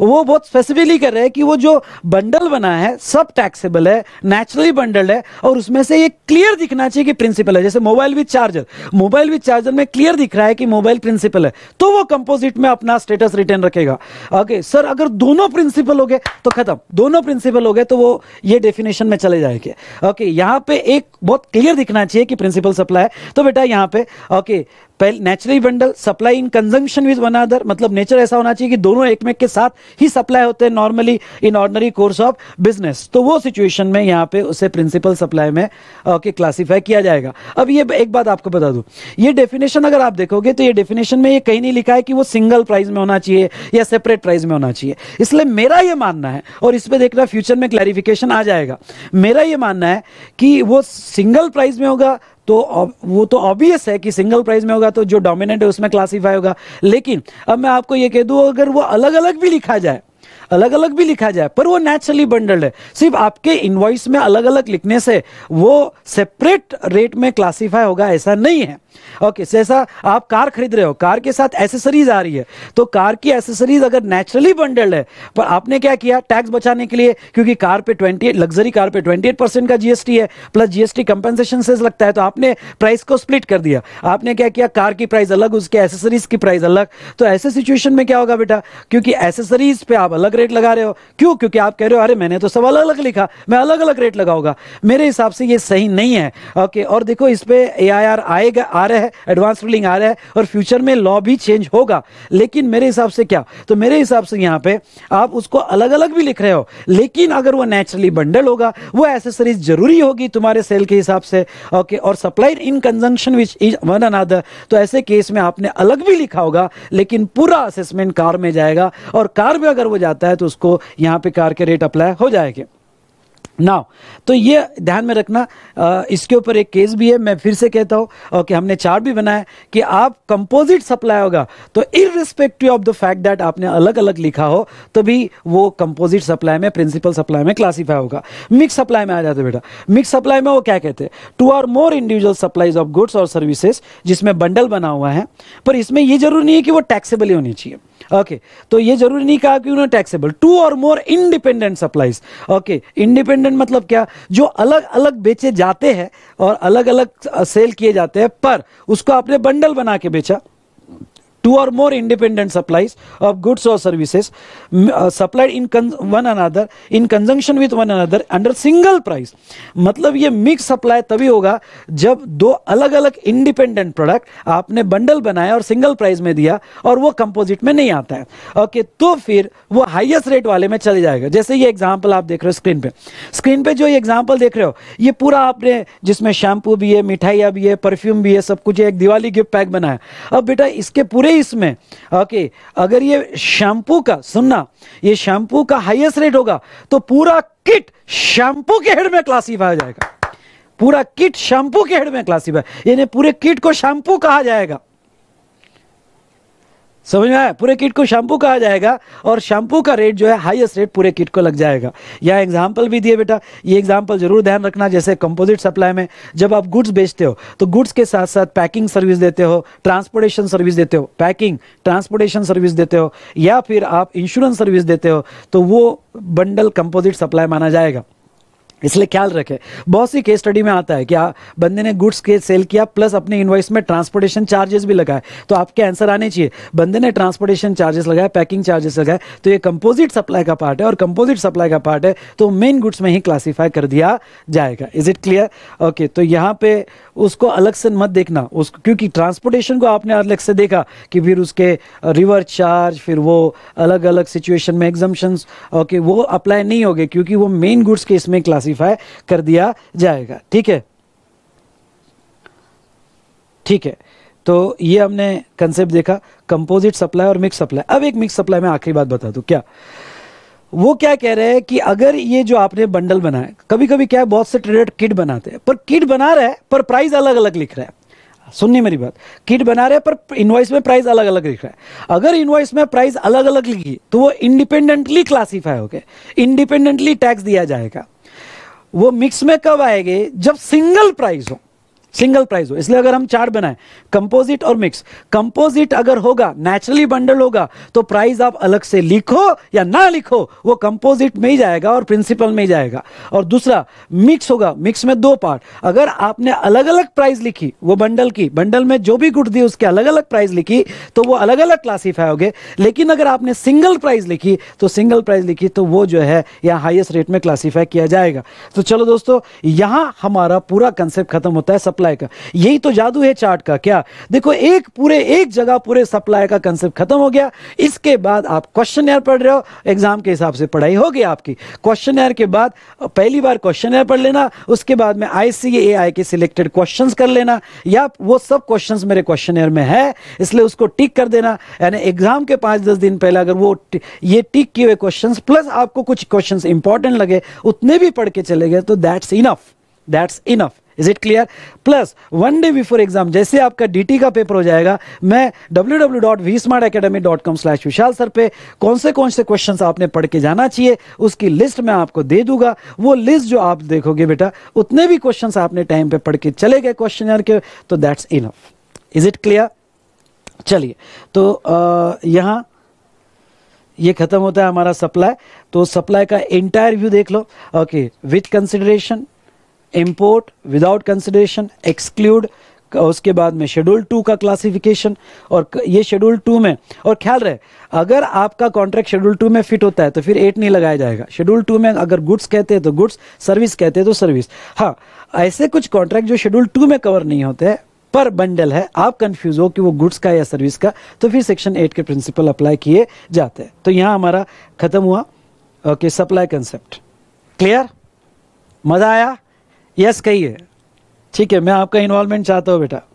वो बहुत स्पेसिफिकली कर रहे हैं कि वो जो बंडल बना है सब टैक्सेबल है नेचुरली बंडल है और उसमें से ये क्लियर दिखना चाहिए कि प्रिंसिपल है जैसे mobile with charger mobile with charger में क्लियर दिख रहा है कि मोबाइल प्रिंसिपल है तो वो कंपोजिट में अपना स्टेटस रिटर्न रखेगा ओके सर अगर दोनों प्रिंसिपल हो गए तो खत्म दोनों प्रिंसिपल हो गए तो वो ये डेफिनेशन में चले जाएंगे ओके यहाँ पे एक बहुत क्लियर दिखना चाहिए कि प्रिंसिपल सप्लाई है तो बेटा यहाँ पे ओके पहले naturally bundle supply in conjunction with one other मतलब नेचर ऐसा होना चाहिए कि दोनों एक में के साथ ही सप्लाई होते हैं normally in ordinary course of business तो वो सिचुएशन में यहाँ पे उसे प्रिंसिपल सप्लाई में ओके क्लासीफाई किया जाएगा अब ये एक बात आपको बता दूँ ये डेफिनेशन अगर आप देखोगे तो ये डेफिनेशन में ये कहीं नहीं लिखा है कि वो सिंगल प्राइज में होना चाहिए या सेपरेट प्राइज में होना चाहिए इसलिए मेरा ये मानना है और इस पर देखना फ्यूचर में क्लैरिफिकेशन आ जाएगा मेरा ये मानना है कि वो सिंगल प्राइज में होगा तो वो तो ऑब्वियस है कि सिंगल प्राइस में होगा तो जो डोमिनेंट है उसमें क्लासीफाई होगा लेकिन अब मैं आपको ये कह दूँ अगर वो अलग अलग भी लिखा जाए अलग अलग भी लिखा जाए पर वो नेचुरली बंडल्ड है सिर्फ आपके इनवॉइस में अलग अलग लिखने से वो सेपरेट रेट में क्लासीफाई होगा ऐसा नहीं है ओके जैसा आप कार खरीद रहे हो कार के साथ एसेसरीज आ रही है तो कार की एसेसरीज अगर नेचुरली बंडल्ड है पर आपने क्या किया टैक्स बचाने के लिए क्योंकि कार पे ट्वेंटी लग्जरी कार पे ट्वेंटी परसेंट का जीएसटी है प्लस जीएसटी कंपनसेशन से लगता है तो आपने प्राइस को स्प्लिट कर दिया आपने क्या किया कार की प्राइस अलग उसके एसेसरीज की प्राइस अलग तो ऐसे सिचुएशन में क्या होगा बेटा क्योंकि एसेसरीज पे आप अलग रेट लगा रहे हो क्यों क्योंकि आप कह रहे हो अरे मैंने तो सब अलग अलग लिखा मैं अलग अलग रेट लगाऊंगा मेरे हिसाब से ये सही नहीं है ओके और देखो इस पर ए आएगा आ रहा है एडवांस रूलिंग आ रहा है और फ्यूचर में लॉ भी चेंज होगा लेकिन मेरे हिसाब से क्या तो मेरे हिसाब से यहाँ पे आप उसको अलग अलग भी लिख रहे हो लेकिन अगर वो नेचुरली बंडल होगा वो एसेसरीज जरूरी होगी तुम्हारे सेल के हिसाब से ओके और supply in conjunction which is one another तो ऐसे केस में आपने अलग भी लिखा होगा लेकिन पूरा असेसमेंट कार में जाएगा और कार में अगर वो जाता है तो उसको यहाँ पे कार के रेट अप्लाई हो जाएंगे नाउ तो ये ध्यान में रखना आ, इसके ऊपर एक केस भी है मैं फिर से कहता हूँ कि हमने चार्ट भी बनाया कि आप कंपोजिट सप्लाई होगा तो irrespective of the fact that आपने अलग अलग लिखा हो तो भी वो कंपोजिट सप्लाई में प्रिंसिपल सप्लाई में क्लासीफाई होगा मिक्स सप्लाई में आ जाते बेटा मिक्स सप्लाई में वो क्या कहते हैं two or more individual supplies of goods और सर्विसेज जिसमें बंडल बना हुआ है पर इसमें यह जरूरी नहीं है कि वो टैक्सेबल ही होनी चाहिए ओके तो ये जरूरी नहीं कहा कि उन्हें taxable two or more independent supplies okay independent मतलब क्या जो अलग अलग बेचे जाते हैं और अलग अलग सेल किए जाते हैं पर उसको आपने बंडल बना के बेचा two or more independent supplies of goods or services uh, supplied in one another in conjunction with one another under single price मतलब ये मिक्स सप्लाई तभी होगा जब दो अलग अलग इंडिपेंडेंट प्रोडक्ट आपने बंडल बनाया और सिंगल प्राइस में दिया और वो कंपोजिट में नहीं आता है ओके okay, तो फिर वो हाईएस्ट रेट वाले में चले जाएगा जैसे ये एग्जांपल आप देख रहे हो स्क्रीन पे स्क्रीन पे जो ये एग्जांपल देख रहे हो ये पूरा आपने जिसमें शैम्पू भी है मिठाइयाँ भी है परफ्यूम भी है सब कुछ एक दिवाली गिफ्ट पैक बनाया अब बेटा इसके पूरे है इसमें ओके अगर ये शैम्पू का सुनना ये शैम्पू का हाईएस्ट रेट होगा तो पूरा किट शैम्पू के हेड में क्लासीफाई हो जाएगा पूरा किट शैम्पू के हेड में क्लासीफाई यानी पूरे किट को शैम्पू कहा जाएगा समझ में आया पूरे किट को शैम्पू कहा जाएगा और शैम्पू का रेट जो है हाईएस्ट रेट पूरे किट को लग जाएगा या एग्जाम्पल भी दिए बेटा ये एग्जाम्पल जरूर ध्यान रखना जैसे कंपोजिट सप्लाई में जब आप गुड्स बेचते हो तो गुड्स के साथ साथ पैकिंग सर्विस देते हो ट्रांसपोर्टेशन सर्विस देते हो पैकिंग ट्रांसपोर्टेशन सर्विस देते हो या फिर आप इंश्योरेंस सर्विस देते हो तो वो बंडल कंपोजिट सप्लाई माना जाएगा इसलिए ख्याल रखें बहुत सी केस स्टडी में आता है कि बंदे ने गुड्स के सेल किया प्लस अपने इन्वाइस में ट्रांसपोर्टेशन चार्जेस भी लगाए तो आपके आंसर आने चाहिए बंदे ने ट्रांसपोर्टेशन चार्जेस लगाए पैकिंग चार्जेस लगाए तो ये कंपोजिट सप्लाई का पार्ट है और कंपोजिट सप्लाई का पार्ट है तो मेन गुड्स में ही क्लासीफाई कर दिया जाएगा इज इट क्लियर ओके तो यहाँ पे उसको अलग से मत देखना उसको क्योंकि ट्रांसपोर्टेशन को आपने अलग से देखा कि फिर उसके रिवर्स चार्ज फिर वो अलग अलग सिचुएशन में एग्जाम्शन ओके वो अप्लाई नहीं हो गए क्योंकि वो मेन गुड्स के इसमें क्लासी क्लासीफाई कर दिया जाएगा ठीक है ठीक है तो ये हमने कंसेप्ट देखा कंपोजिट सप्लाई और मिक्स सप्लाई अब एक मिक्स सप्लाई में आखिरी बात बता दू क्या वो क्या कह रहे हैं कि अगर ये जो आपने बंडल बनाया कभी कभी क्या है बहुत से ट्रेडर किट बनाते हैं पर किट बना रहे हैं पर प्राइस अलग अलग लिख रहा है सुननी मेरी बात किट बना रहे हैं पर इनवाइस में प्राइस अलग अलग लिख रहा है अगर इनवॉइस में प्राइस अलग अलग लिखी तो वो इंडिपेंडेंटली क्लासीफाई हो गए इंडिपेंडेंटली टैक्स दिया जाएगा वो मिक्स में कब आएंगे जब सिंगल प्राइस हो सिंगल प्राइस हो इसलिए अगर हम चार्ट बनाए कंपोजिट और मिक्स कंपोजिट अगर होगा नेचुरली बंडल होगा तो प्राइस आप अलग से लिखो या ना लिखो वो कंपोजिट में ही जाएगा और प्रिंसिपल में ही जाएगा और दूसरा मिक्स होगा मिक्स में दो पार्ट अगर आपने अलग अलग प्राइस लिखी वो बंडल की बंडल में जो भी गुड दी उसके अलग अलग प्राइस लिखी तो वो अलग अलग क्लासीफाई हो गए लेकिन अगर आपने सिंगल प्राइस लिखी तो सिंगल प्राइस लिखी तो वो जो है यहाँ हाइएस्ट रेट में क्लासीफाई किया जाएगा तो चलो दोस्तों यहाँ हमारा पूरा कंसेप्ट खत्म होता है सप्लाई सप्लाई का यही तो जादू है चार्ट का क्या देखो एक पूरे एक जगह पूरे सप्लाई का कंसेप्ट खत्म हो गया इसके बाद आप क्वेश्चन एयर पढ़ रहे हो एग्जाम के हिसाब से पढ़ाई होगी आपकी क्वेश्चन एयर के बाद पहली बार क्वेश्चन एयर पढ़ लेना उसके बाद में आई सी आई के सिलेक्टेड क्वेश्चन कर लेना या वो सब क्वेश्चन मेरे क्वेश्चन एयर में है इसलिए उसको टिक कर देना यानी एग्जाम के पांच दस दिन पहले अगर वो ये टिक किए हुए क्वेश्चन प्लस आपको कुछ क्वेश्चन इंपॉर्टेंट लगे उतने भी पढ़ के चले गए तो that's enough that's enough is it clear plus one day before exam जैसे आपका डीटी का पेपर हो जाएगा मैं W W dot V Smart Academy dot com slash Vishal sir पे कौन से कौन से क्वेश्चन आपने पढ़ के जाना चाहिए उसकी लिस्ट मैं आपको दे दूंगा वो लिस्ट जो आप देखोगे बेटा उतने भी क्वेश्चन आपने टाइम पे पढ़ के चले गए क्वेश्चन के तो that's enough is it clear चलिए तो यहाँ ये खत्म होता है हमारा सप्लाई तो सप्लाई का एंटायर व्यू देख लो okay with consideration import without consideration exclude उसके बाद में शेड्यूल टू का क्लासिफिकेशन और ये शेड्यूल टू में और ख्याल रहे अगर आपका कॉन्ट्रैक्ट शेड्यूल टू में फिट होता है तो फिर एट नहीं लगाया जाएगा शेड्यूल टू में अगर गुड्स कहते हैं तो गुड्स सर्विस कहते हैं तो सर्विस हाँ ऐसे कुछ कॉन्ट्रैक्ट जो शेड्यूल टू में कवर नहीं होते हैं पर बंडल है आप कंफ्यूज हो कि वो गुड्स का या सर्विस का तो फिर सेक्शन एट के प्रिंसिपल अप्लाई किए जाते हैं तो यहाँ हमारा खत्म हुआ ओके सप्लाई कंसेप्ट क्लियर मज़ा आया यस कहिए ठीक है मैं आपका इन्वॉल्वमेंट चाहता हूँ बेटा